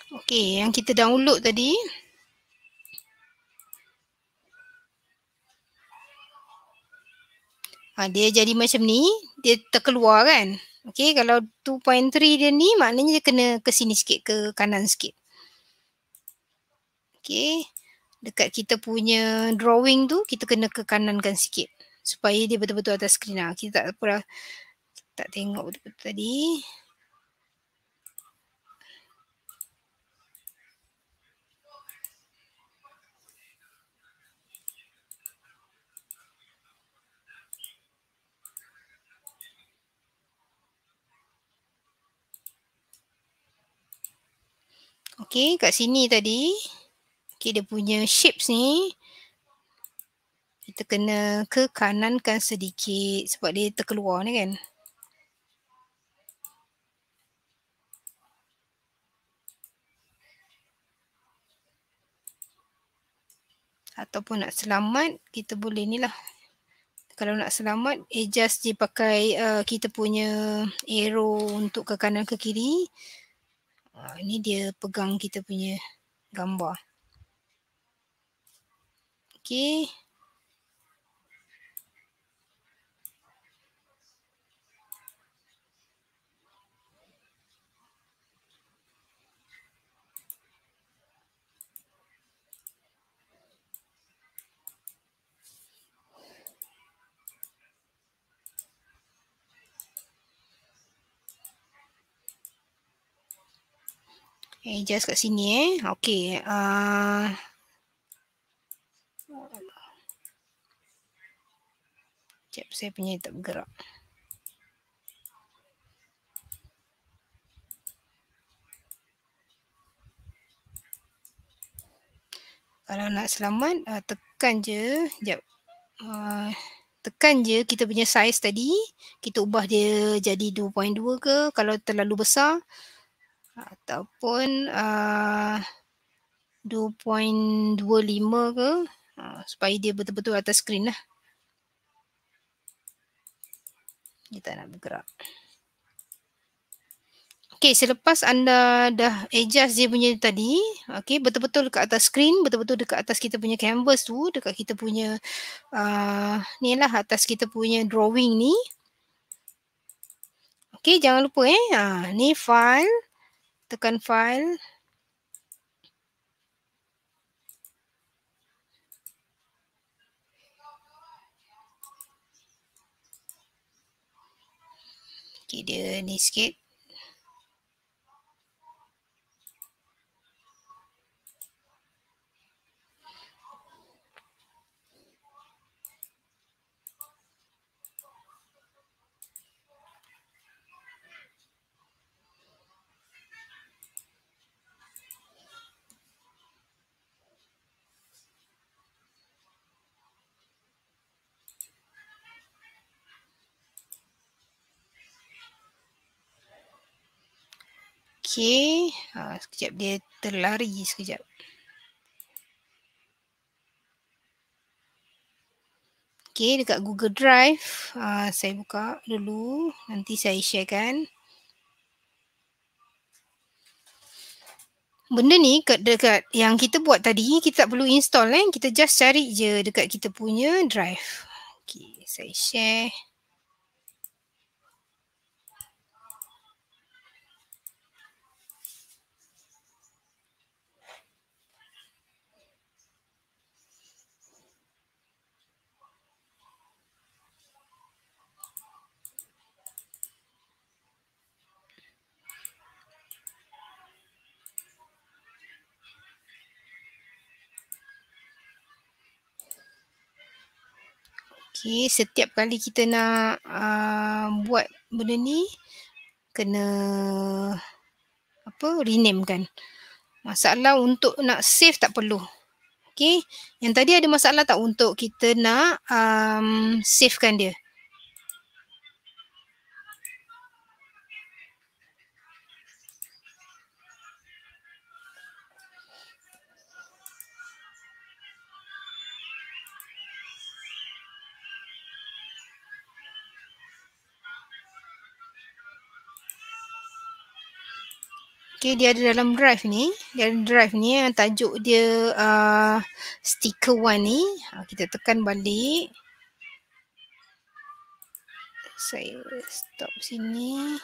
Okey, yang kita download tadi. Ha, dia jadi macam ni. Dia terkeluar kan. Okey, kalau 2.3 dia ni maknanya dia kena ke sini sikit, ke kanan sikit. Okey, dekat kita punya drawing tu kita kena ke kanankan sikit supaya dia betul-betul atas skrin lah. Kita tak pernah tak tengok betul-betul tadi. Okey, kat sini tadi. Okey, dia punya shapes ni. Kita kena ke kanan kan sedikit sebab dia terkeluar ni kan. Ataupun nak selamat, kita boleh ni lah. Kalau nak selamat, adjust dia pakai uh, kita punya arrow untuk ke kanan ke kiri. Ah, ini dia pegang kita punya gambar. Okey. Eh, just kat sini eh. Okay. Uh, sekejap saya punya tak bergerak. Kalau nak selamat, uh, tekan je. Sekejap. Uh, tekan je kita punya size tadi. Kita ubah dia jadi 2.2 ke. Kalau terlalu besar, ataupun uh, ah, 2.25 ke uh, supaya dia betul-betul atas skrin lah. Dia tak nak bergerak. Okey, selepas anda dah adjust dia punya tadi, okey, betul-betul dekat atas skrin, betul-betul dekat atas kita punya canvas tu, dekat kita punya uh, ni lah atas kita punya drawing ni. Okey, jangan lupa eh, uh, ni file tekan file Okay, dia ni sikit. Okay. Ha, sekejap dia terlari sekejap. Okay dekat Google Drive. Ha, saya buka dulu. Nanti saya kan. Benda ni dekat, dekat yang kita buat tadi, kita tak perlu install eh. Kita just cari je dekat kita punya drive. Okay, saya share. Okay, setiap kali kita nak uh, buat benda ni, kena apa rename kan. Masalah untuk nak save tak perlu. Okay, yang tadi ada masalah tak untuk kita nak um, save kan dia? Okay, dia ada dalam drive ni. Dia ada drive ni yang tajuk dia uh, sticker one ni. Ah, kita tekan balik. Saya stop sini.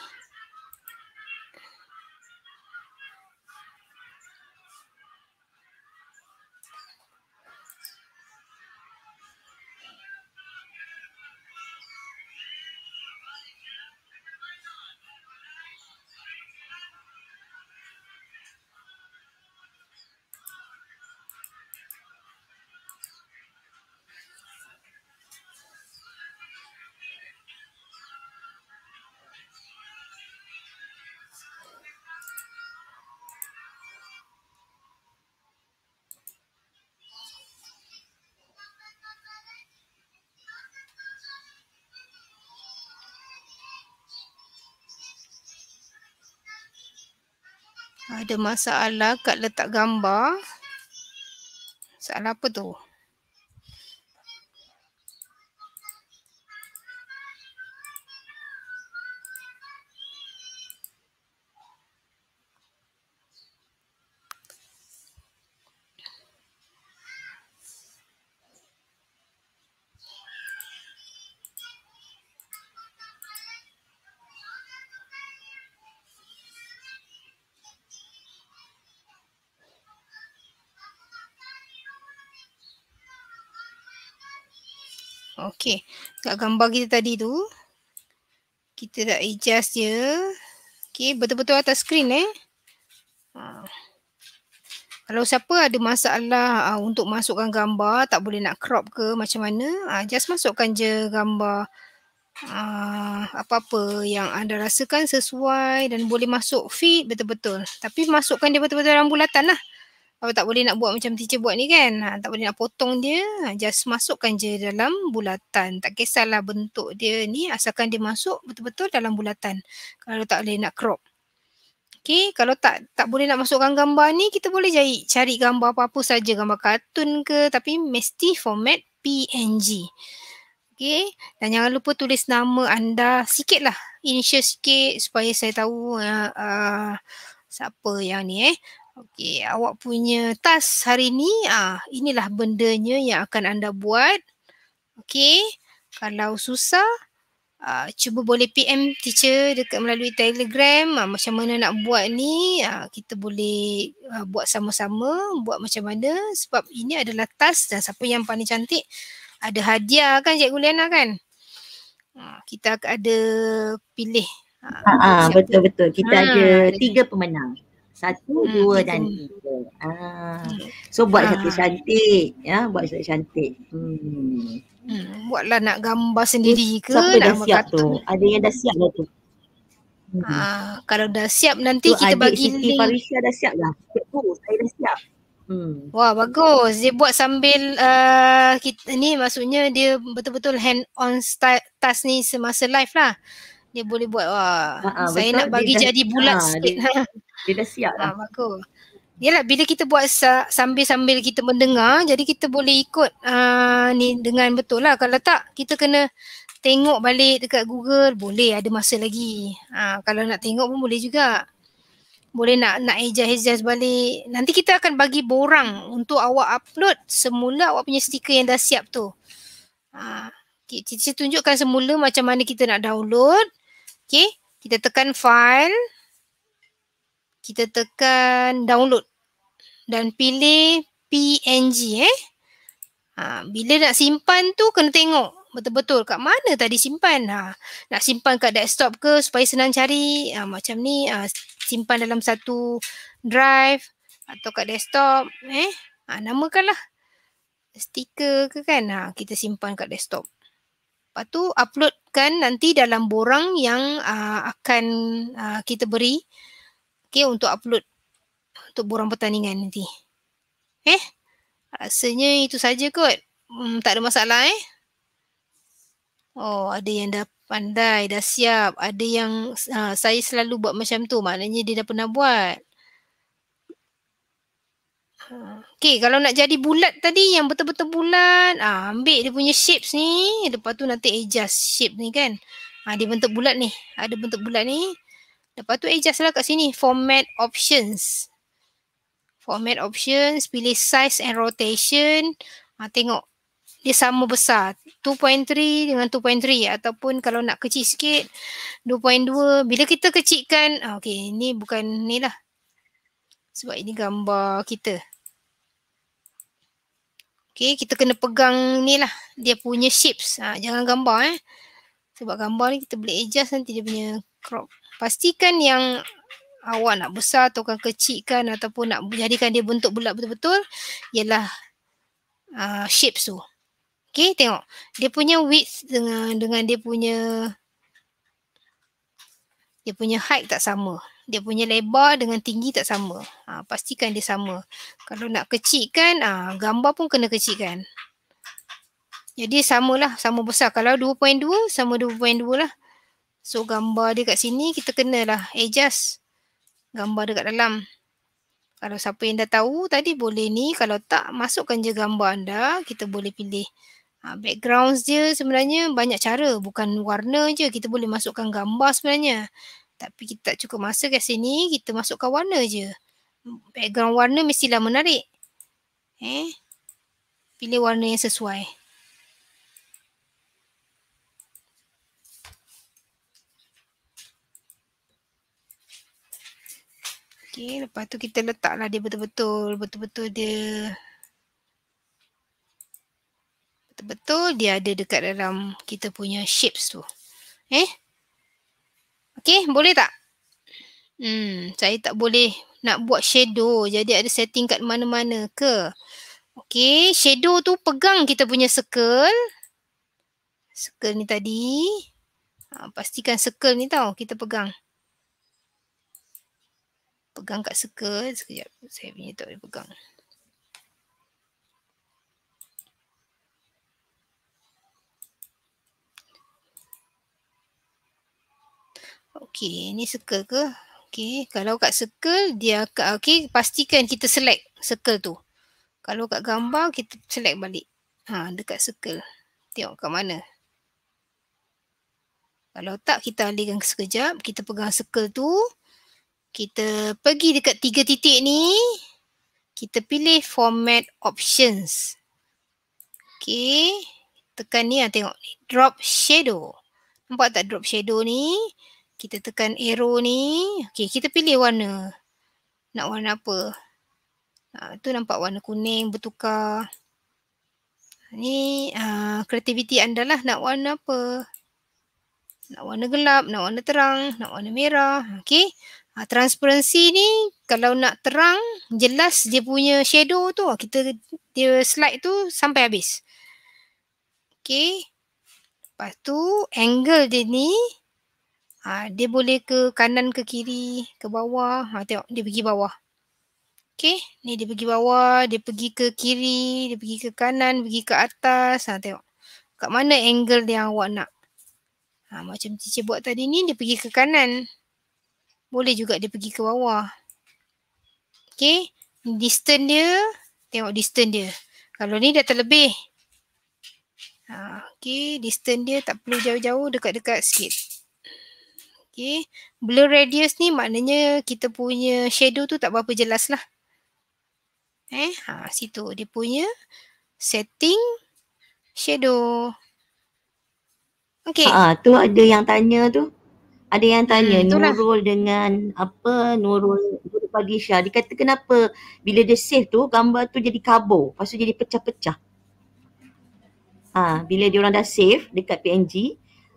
ada masalah kat letak gambar. Masalah apa tu? Okay. Dekat gambar kita tadi tu. Kita nak adjust dia. Okay. Betul-betul atas skrin eh. Ha. Kalau siapa ada masalah ha, untuk masukkan gambar. Tak boleh nak crop ke macam mana. Ha, just masukkan je gambar. Ha, apa-apa yang anda rasakan sesuai. Dan boleh masuk fit betul-betul. Tapi masukkan dia betul-betul dalam bulatan lah apa tak boleh nak buat macam teacher buat ni kan ha, tak boleh nak potong dia ha, just masukkan je dalam bulatan tak kisahlah bentuk dia ni asalkan dia masuk betul-betul dalam bulatan kalau tak boleh nak crop Okay, kalau tak tak boleh nak masukkan gambar ni, kita boleh jari, cari gambar apa-apa saja, gambar kartun ke, tapi mesti format PNG. Okay, dan jangan lupa tulis nama anda sikit lah, initial sikit supaya saya tahu uh, uh, siapa yang ni eh. Okey, awak punya task hari ni ah inilah bendanya yang akan anda buat. Okey. Kalau susah ah cuba boleh PM teacher dekat melalui Telegram ah, macam mana nak buat ni ah, kita boleh ah, buat sama-sama buat macam mana sebab ini adalah task dan siapa yang paling cantik ada hadiah kan cikgu Liana kan. Ah, kita ada pilih. Ah, ah, ah betul betul. Kita ah, ada tiga pemenang. Satu, hmm, dua itu. dan tiga. Ah. Hmm. So buat ha. Ah. cantik-cantik. Ya, buat satu cantik Hmm. hmm. Buatlah nak gambar sendiri so, ke? Siapa dah siap kata. tu? Ada yang dah siap dah tu? Hmm. Ha, kalau dah siap nanti so, kita adik bagi Siti link. Adik Siti dah siap dah? Tu, oh, saya dah siap. Hmm. Wah bagus. Dia buat sambil uh, kita, ni maksudnya dia betul-betul hand on task ni semasa live lah. Dia boleh buat. Wah. Ha, ha, saya betul, nak bagi dia jadi dah, bulat ha, sikit. Dia, lah. Dia dah siap lah. Ah, Yelah bila kita buat sambil-sambil kita mendengar jadi kita boleh ikut uh, ni dengan betul lah. Kalau tak kita kena tengok balik dekat Google boleh ada masa lagi. Uh, kalau nak tengok pun boleh juga. Boleh nak nak ejas-ejas balik. Nanti kita akan bagi borang untuk awak upload semula awak punya stiker yang dah siap tu. Uh, kita tunjukkan semula macam mana kita nak download. Okay. Kita tekan file kita tekan download dan pilih PNG eh. Ha, bila nak simpan tu kena tengok betul-betul kat mana tadi simpan. Ha, nak simpan kat desktop ke supaya senang cari ha, macam ni ha, simpan dalam satu drive atau kat desktop eh. Ha, lah stiker ke kan. Ha, kita simpan kat desktop. Lepas tu uploadkan nanti dalam borang yang ha, akan ha, kita beri. Okay, untuk upload untuk borang pertandingan nanti. Eh? Rasanya itu saja kot. Hmm, tak ada masalah eh. Oh, ada yang dah pandai, dah siap. Ada yang ha, saya selalu buat macam tu. Maknanya dia dah pernah buat. Ha, okay, kalau nak jadi bulat tadi, yang betul-betul bulat, ah, ambil dia punya shapes ni. Lepas tu nanti adjust shape ni kan. Ha, dia bentuk bulat ni. Ada bentuk bulat ni. Lepas tu adjust eh, lah kat sini format options. Format options, pilih size and rotation. Ha, tengok dia sama besar 2.3 dengan 2.3 ataupun kalau nak kecil sikit 2.2. Bila kita kecilkan, ah, okay ini bukan ni lah. Sebab ini gambar kita. Okay, kita kena pegang ni lah. Dia punya shapes. Ha, jangan gambar eh. Sebab gambar ni kita boleh adjust nanti dia punya crop pastikan yang awak nak besar atau ataupun kecilkan ataupun nak jadikan dia bentuk bulat betul-betul ialah uh, shape tu. Okay, tengok. Dia punya width dengan dengan dia punya dia punya height tak sama. Dia punya lebar dengan tinggi tak sama. Ha, pastikan dia sama. Kalau nak kecilkan, ha, gambar pun kena kecilkan. Jadi samalah, sama besar. Kalau 2.2, sama 2.2 lah. So gambar dia kat sini kita kenalah eh, adjust gambar dekat dalam. Kalau siapa yang dah tahu tadi boleh ni kalau tak masukkan je gambar anda kita boleh pilih. Ha, backgrounds dia sebenarnya banyak cara bukan warna je kita boleh masukkan gambar sebenarnya. Tapi kita tak cukup masa kat sini kita masukkan warna je. Background warna mestilah menarik. Eh? Pilih warna yang sesuai. Okay, lepas tu kita letaklah dia betul-betul, betul-betul dia betul-betul dia ada dekat dalam kita punya shapes tu. Eh? Okay, boleh tak? Hmm, saya tak boleh nak buat shadow. Jadi ada setting kat mana-mana ke? Okay, shadow tu pegang kita punya circle. Circle ni tadi. Ha, pastikan circle ni tau kita pegang pegang kat circle eh, sekejap saya punya tak boleh pegang Okey, ni circle ke? Okey, kalau kat circle dia akan okey, pastikan kita select circle tu. Kalau kat gambar kita select balik. Ha, dekat circle. Tengok kat mana. Kalau tak kita alihkan sekejap, kita pegang circle tu kita pergi dekat tiga titik ni kita pilih format options okey tekan ni lah tengok ni drop shadow nampak tak drop shadow ni kita tekan arrow ni okey kita pilih warna nak warna apa ha, tu nampak warna kuning bertukar ni kreativiti ha, uh, anda lah nak warna apa nak warna gelap, nak warna terang, nak warna merah. Okey. Uh, ah, transparency ni kalau nak terang, jelas dia punya shadow tu ah, kita dia slide tu sampai habis. Okay. Lepas tu angle dia ni ha, dia boleh ke kanan ke kiri ke bawah. Ha, tengok dia pergi bawah. Okay. Ni dia pergi bawah, dia pergi ke kiri, dia pergi ke kanan, pergi ke atas. Ha, tengok. Kat mana angle dia yang awak nak. Ha, macam cici buat tadi ni dia pergi ke kanan boleh juga dia pergi ke bawah. Okay. Distance dia. Tengok distance dia. Kalau ni dah terlebih. Ha, okay. Distance dia tak perlu jauh-jauh. Dekat-dekat sikit. Okay. Blur radius ni maknanya kita punya shadow tu tak berapa jelas lah. Eh. Ha, situ dia punya setting shadow. Okay. Ha, tu ada yang tanya tu. Ada yang tanya hmm, Nurul dengan apa Nurul Nurul Padisha. Dia kata kenapa bila dia save tu gambar tu jadi kabur. Lepas tu jadi pecah-pecah. Ha, bila dia orang dah save dekat PNG.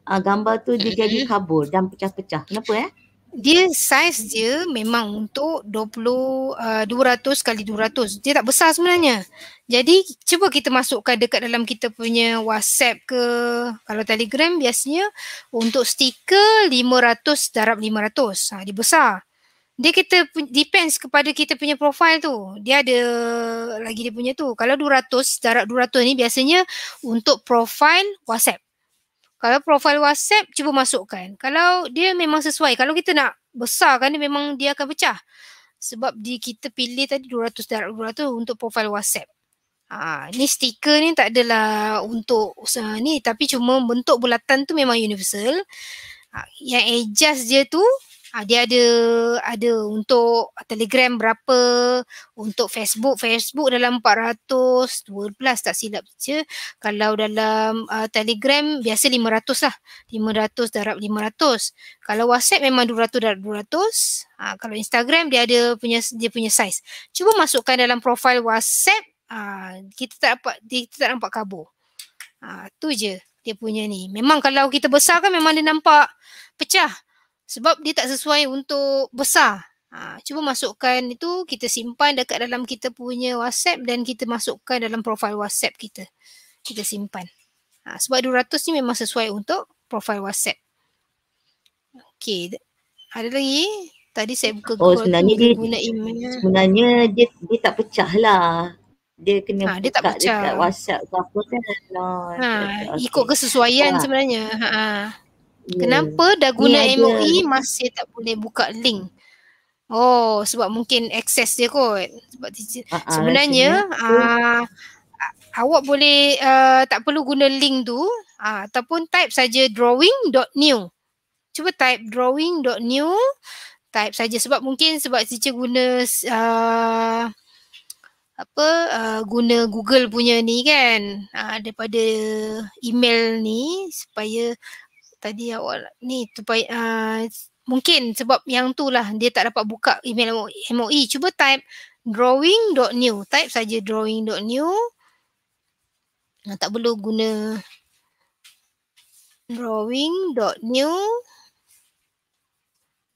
Uh, ah, gambar tu dia hmm. jadi kabur dan pecah-pecah. Kenapa eh? dia size dia memang untuk 20 uh, 200 x 200. Dia tak besar sebenarnya. Jadi cuba kita masukkan dekat dalam kita punya WhatsApp ke kalau Telegram biasanya untuk stiker 500 darab 500. Ha dia besar. Dia kita depends kepada kita punya profil tu. Dia ada lagi dia punya tu. Kalau 200 darab 200 ni biasanya untuk profil WhatsApp. Kalau profil WhatsApp, cuba masukkan. Kalau dia memang sesuai. Kalau kita nak besar kan, dia memang dia akan pecah. Sebab di kita pilih tadi 200 darat 200 untuk profil WhatsApp. Ha, ni stiker ni tak adalah untuk usaha ni. Tapi cuma bentuk bulatan tu memang universal. Ha, yang adjust dia tu Ha, dia ada ada untuk Telegram berapa, untuk Facebook, Facebook dalam 412 tak silap je. Kalau dalam uh, Telegram biasa 500 lah. 500 darab 500. Kalau WhatsApp memang 200 darab 200. Ha, ah, kalau Instagram dia ada punya dia punya size. Cuba masukkan dalam profil WhatsApp, ha, kita tak dapat kita tak nampak kabur. Ha, tu je dia punya ni. Memang kalau kita besar kan memang dia nampak pecah sebab dia tak sesuai untuk besar. Ha, cuba masukkan itu kita simpan dekat dalam kita punya WhatsApp dan kita masukkan dalam profil WhatsApp kita. Kita simpan. Ha, sebab 200 ni memang sesuai untuk profil WhatsApp. Okey. Ada lagi? Tadi saya buka oh, Google. Oh sebenarnya dia, guna emailnya. sebenarnya dia, dia tak pecah lah. Dia kena ha, dia tak pecah. dekat WhatsApp kan. ha, Ikut kesesuaian ha. sebenarnya. Ha. ha. Ya. Kenapa dah guna yeah, MOE yeah. masih tak boleh buka link? Oh, sebab mungkin akses dia kot. Sebab uh-huh, sebenarnya uh, awak boleh uh, tak perlu guna link tu uh, ataupun type saja drawing.new. Cuba type drawing.new type saja sebab mungkin sebab teacher guna uh, apa uh, guna Google punya ni kan uh, daripada email ni supaya tadi awak ni supaya uh, mungkin sebab yang tu lah dia tak dapat buka email MOE. E, cuba type drawing.new. Type saja drawing.new. Nah, tak perlu guna drawing.new.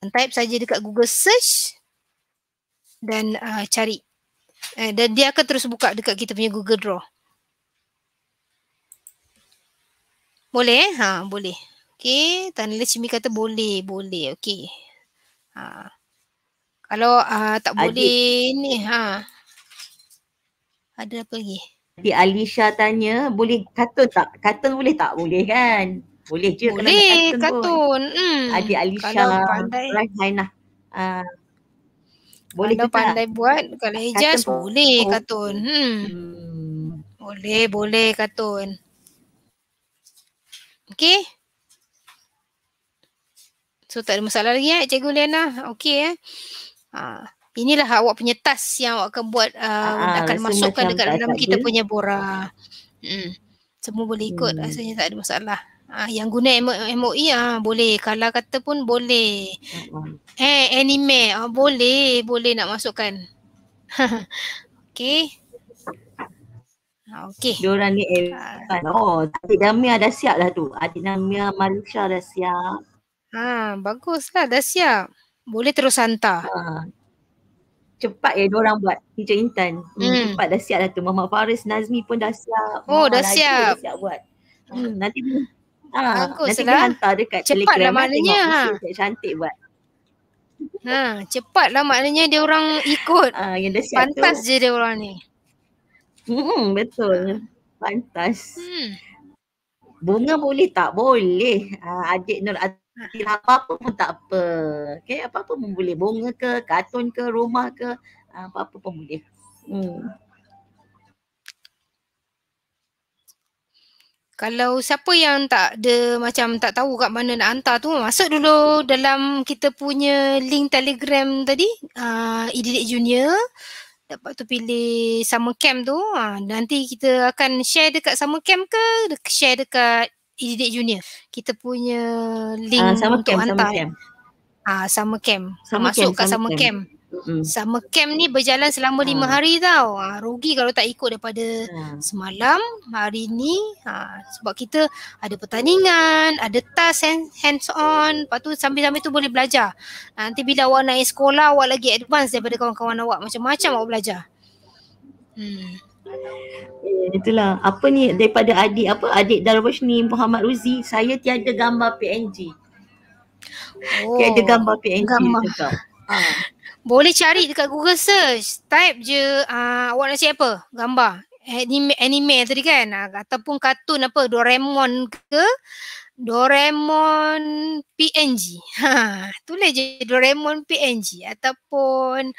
Dan type saja dekat Google search dan uh, cari. Eh, dan dia akan terus buka dekat kita punya Google Draw. Boleh eh? Ha, boleh. Okey, tanila Lila Cimi kata boleh, boleh. Okey. Ha. Kalau uh, tak boleh ni ha. Ada apa lagi? Di Alisha tanya, boleh katun tak? Katun boleh tak? Boleh kan? Boleh je boleh, kalau katun. Boleh katun. Hmm. Adik Alisha. Kalau pandai. Lah. Ha. Boleh kalau pandai tak? buat, kalau hijaz katun boleh bo- katun. Hmm. hmm. Boleh, boleh katun. Okey. So tak ada masalah lagi eh Cikgu Liana. Okey eh. Ha. Inilah awak punya tas yang awak akan buat uh, akan masukkan dekat dalam kita punya bora. Hmm. Semua boleh ikut. Hmm. Rasanya tak ada masalah. Ah ha, yang guna MOE e, ah ha, boleh. Kalau kata pun boleh. Hmm, hmm. Eh uh-huh. hey, anime ha, boleh, boleh nak masukkan. Okey. Okey. Diorang ni oh, tapi Damia dah siap lah tu. Adik Damia Malaysia dah siap. Ha, baguslah dah siap. Boleh terus hantar. Ha. Cepat ya orang buat. Teacher Intan. Hmm, hmm. Cepat dah siap lah tu. Mama Faris Nazmi pun dah siap. Oh, Mama dah siap. Dah siap buat. Hmm, hmm. nanti ha, nanti kita hantar dekat cepat Telegram. Cepatlah maknanya. Ha. Cantik buat. Ha, cepatlah maknanya dia orang ikut. Ha, yang dah siap Pantas tu. je dia orang ni. Hmm, betul. Pantas. Hmm. Bunga boleh tak? Boleh. Uh, Adik Nur Adik. Pilih apa-apa pun tak apa. Okay, apa-apa pun boleh. Bunga ke, katun ke, rumah ke. Apa-apa pun boleh. Hmm. Kalau siapa yang tak ada macam tak tahu kat mana nak hantar tu masuk dulu dalam kita punya link Telegram tadi uh, ah, Edidik Junior dapat tu pilih summer camp tu uh, nanti kita akan share dekat summer camp ke share dekat Idik Junior. Kita punya ah, link uh, sama untuk camp, hantar. Sama camp. Ah, sama camp. Sama Masuk camp, kat sama camp. camp. Sama camp ni berjalan selama ah. lima hari tau. Ah, rugi kalau tak ikut daripada semalam, hari ni. Sebab kita ada pertandingan, ada task hands on. Lepas tu sambil-sambil tu boleh belajar. Nanti bila awak naik sekolah, awak lagi advance daripada kawan-kawan awak. Macam-macam awak belajar. Hmm. Eh, itulah. Apa ni daripada adik apa? Adik Darwish ni Muhammad Ruzi. Saya tiada gambar PNG. Oh, tiada gambar PNG. Gambar. Ha. Boleh cari dekat Google search. Type je uh, awak nak cari apa? Gambar. Anime, anime tadi kan? Ah, ataupun kartun apa? Doraemon ke? Doraemon PNG. Ha, tulis je Doraemon PNG ataupun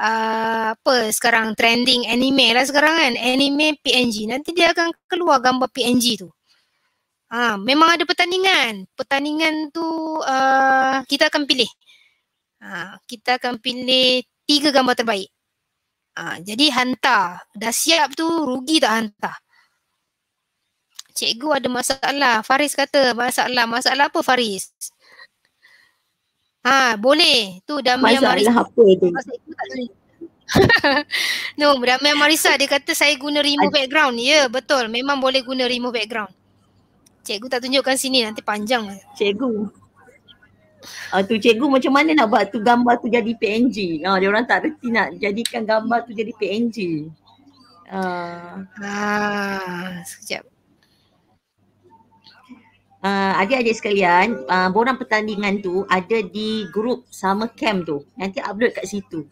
uh, apa sekarang trending anime lah sekarang kan. Anime PNG. Nanti dia akan keluar gambar PNG tu. Ha, memang ada pertandingan. Pertandingan tu uh, kita akan pilih. Ha, kita akan pilih tiga gambar terbaik. Ha, jadi hantar. Dah siap tu rugi tak hantar cikgu ada masalah. Faris kata masalah. Masalah apa Faris? Ha, boleh. Tu Damian masalah Marisa. Masalah apa itu? no, Damian Marisa dia kata saya guna remove background. Ya, yeah, betul. Memang boleh guna remove background. Cikgu tak tunjukkan sini nanti panjang. Cikgu. Uh, tu cikgu macam mana nak buat tu gambar tu jadi PNG? Ha, uh, dia orang tak reti nak jadikan gambar tu jadi PNG. Ah, uh. uh, sekejap uh, adik-adik sekalian, uh, borang pertandingan tu ada di grup sama camp tu. Nanti upload kat situ.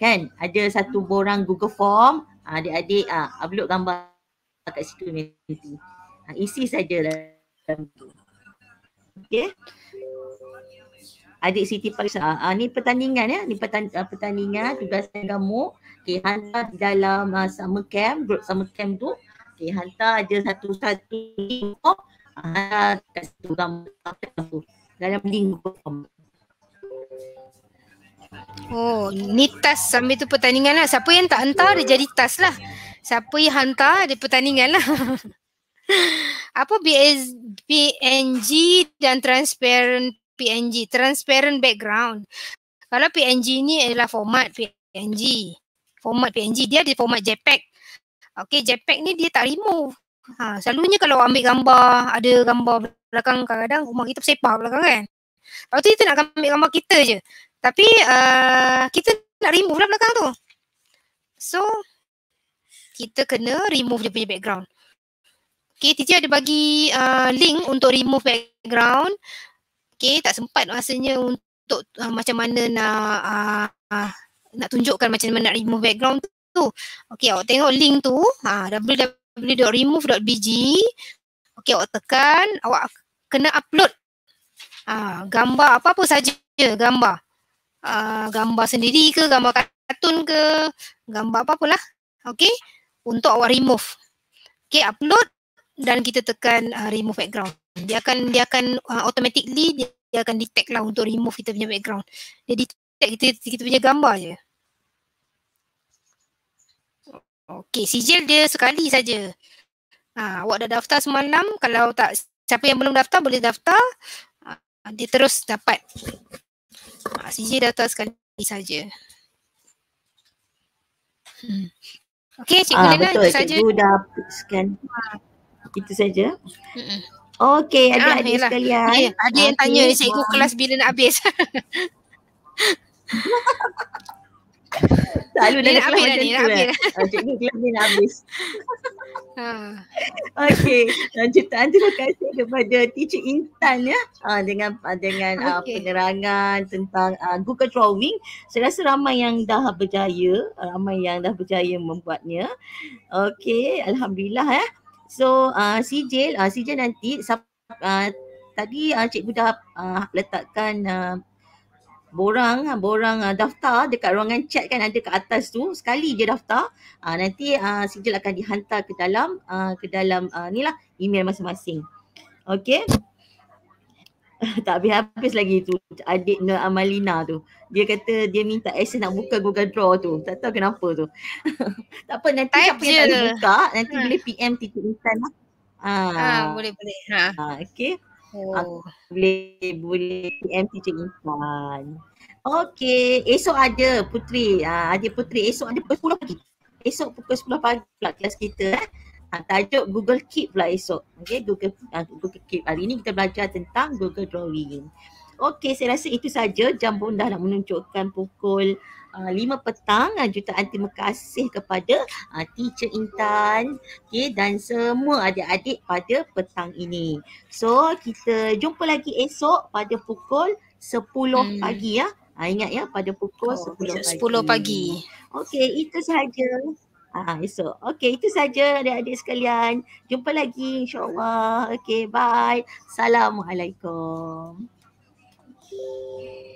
Kan? Ada satu borang Google Form, uh, adik-adik uh, upload gambar kat situ nanti. Uh, isi sajalah tu. Okay. Adik Siti Farisa, uh, ni pertandingan ya, ni pertandingan, uh, pertandingan tugasan kamu. Okay, hantar dalam uh, summer camp, grup summer camp tu. Okay, hantar ada satu-satu link Ah, kasi tulang kape tu. Dalam linggo. Oh, ni test sambil tu pertandingan lah. Siapa yang tak hantar, dia jadi tas lah. Siapa yang hantar, dia pertandingan lah. Apa BS, PNG dan transparent PNG? Transparent background. Kalau PNG ni adalah format PNG. Format PNG, dia ada format JPEG. Okay, JPEG ni dia tak remove. Ha, selalunya kalau ambil gambar, ada gambar belakang kadang-kadang rumah kita bersepah belakang kan. Lepas tu kita nak ambil gambar kita je. Tapi uh, kita nak remove lah belakang tu. So kita kena remove dia punya background. Okay, teacher ada bagi uh, link untuk remove background. Okay, tak sempat rasanya untuk uh, macam mana nak uh, uh, nak tunjukkan macam mana nak remove background tu. Okay, awak tengok link tu. uh, www www.remove.bg Okey awak tekan awak kena upload ah gambar apa-apa saja gambar ah gambar sendiri ke gambar kartun ke gambar apa-apa lah okey untuk awak remove okey upload dan kita tekan uh, remove background dia akan dia akan uh, automatically dia, dia akan detect lah untuk remove kita punya background dia detect kita kita punya gambar je Okey, sijil dia sekali saja. Ha, awak dah daftar semalam. Kalau tak, siapa yang belum daftar boleh daftar. Ha, dia terus dapat. Ha, sijil daftar sekali saja. Hmm. Okey, Cikgu ha, Lena, itu saja. Cikgu dah scan. Ha. Itu saja. Okey, ada ah, adik sekalian. Ya, ada okay. yang tanya, cikgu kelas bila nak habis? Selalu dia nak habis dah eh. ni, nak habis dah. ni nak habis. Okay, lanjutan terima kasih kepada Teacher Intan ya. Uh, dengan ah, dengan ah, okay. penerangan tentang uh, Google Drawing. Saya rasa ramai yang dah berjaya, ramai yang dah berjaya membuatnya. Okay, Alhamdulillah ya. Eh. So, uh, Sijil, uh, Sijil nanti, uh, tadi uh, cikgu dah uh, letakkan uh, borang ah, borang uh, daftar dekat ruangan chat kan ada kat atas tu sekali je daftar uh, nanti uh, sijil akan dihantar ke dalam uh, ke dalam uh, ni lah email masing-masing okey tak habis-habis lagi tu adik Nur Amalina tu. Dia kata dia minta Aisyah nak buka Google Draw tu. Tak tahu kenapa tu. tak apa nanti Type siapa je. yang tak buka nanti ha. boleh PM titik Intan lah. Ha. boleh boleh. Ha. ha okay. Oh. Aku boleh boleh PM teacher Irfan. Okey, esok ada Putri, uh, adik Putri esok ada pukul 10 pagi. Esok pukul 10 pagi pula kelas kita eh. Ha, tajuk Google Keep pula esok. Okey, Google uh, Google Keep. Hari ini kita belajar tentang Google Drawing. Okey, saya rasa itu saja. Jam pun dah nak menunjukkan pukul Ah, lima petang ah, jutaan terima kasih kepada uh, teacher Intan okay, dan semua adik-adik pada petang ini. So kita jumpa lagi esok pada pukul 10 hmm. pagi ya. Ha, ingat ya pada pukul oh, 10, 10 pagi. pagi. Okey itu sahaja. Ah ha, esok. Okey itu saja adik-adik sekalian. Jumpa lagi insya-Allah. Okey bye. Assalamualaikum. Okay.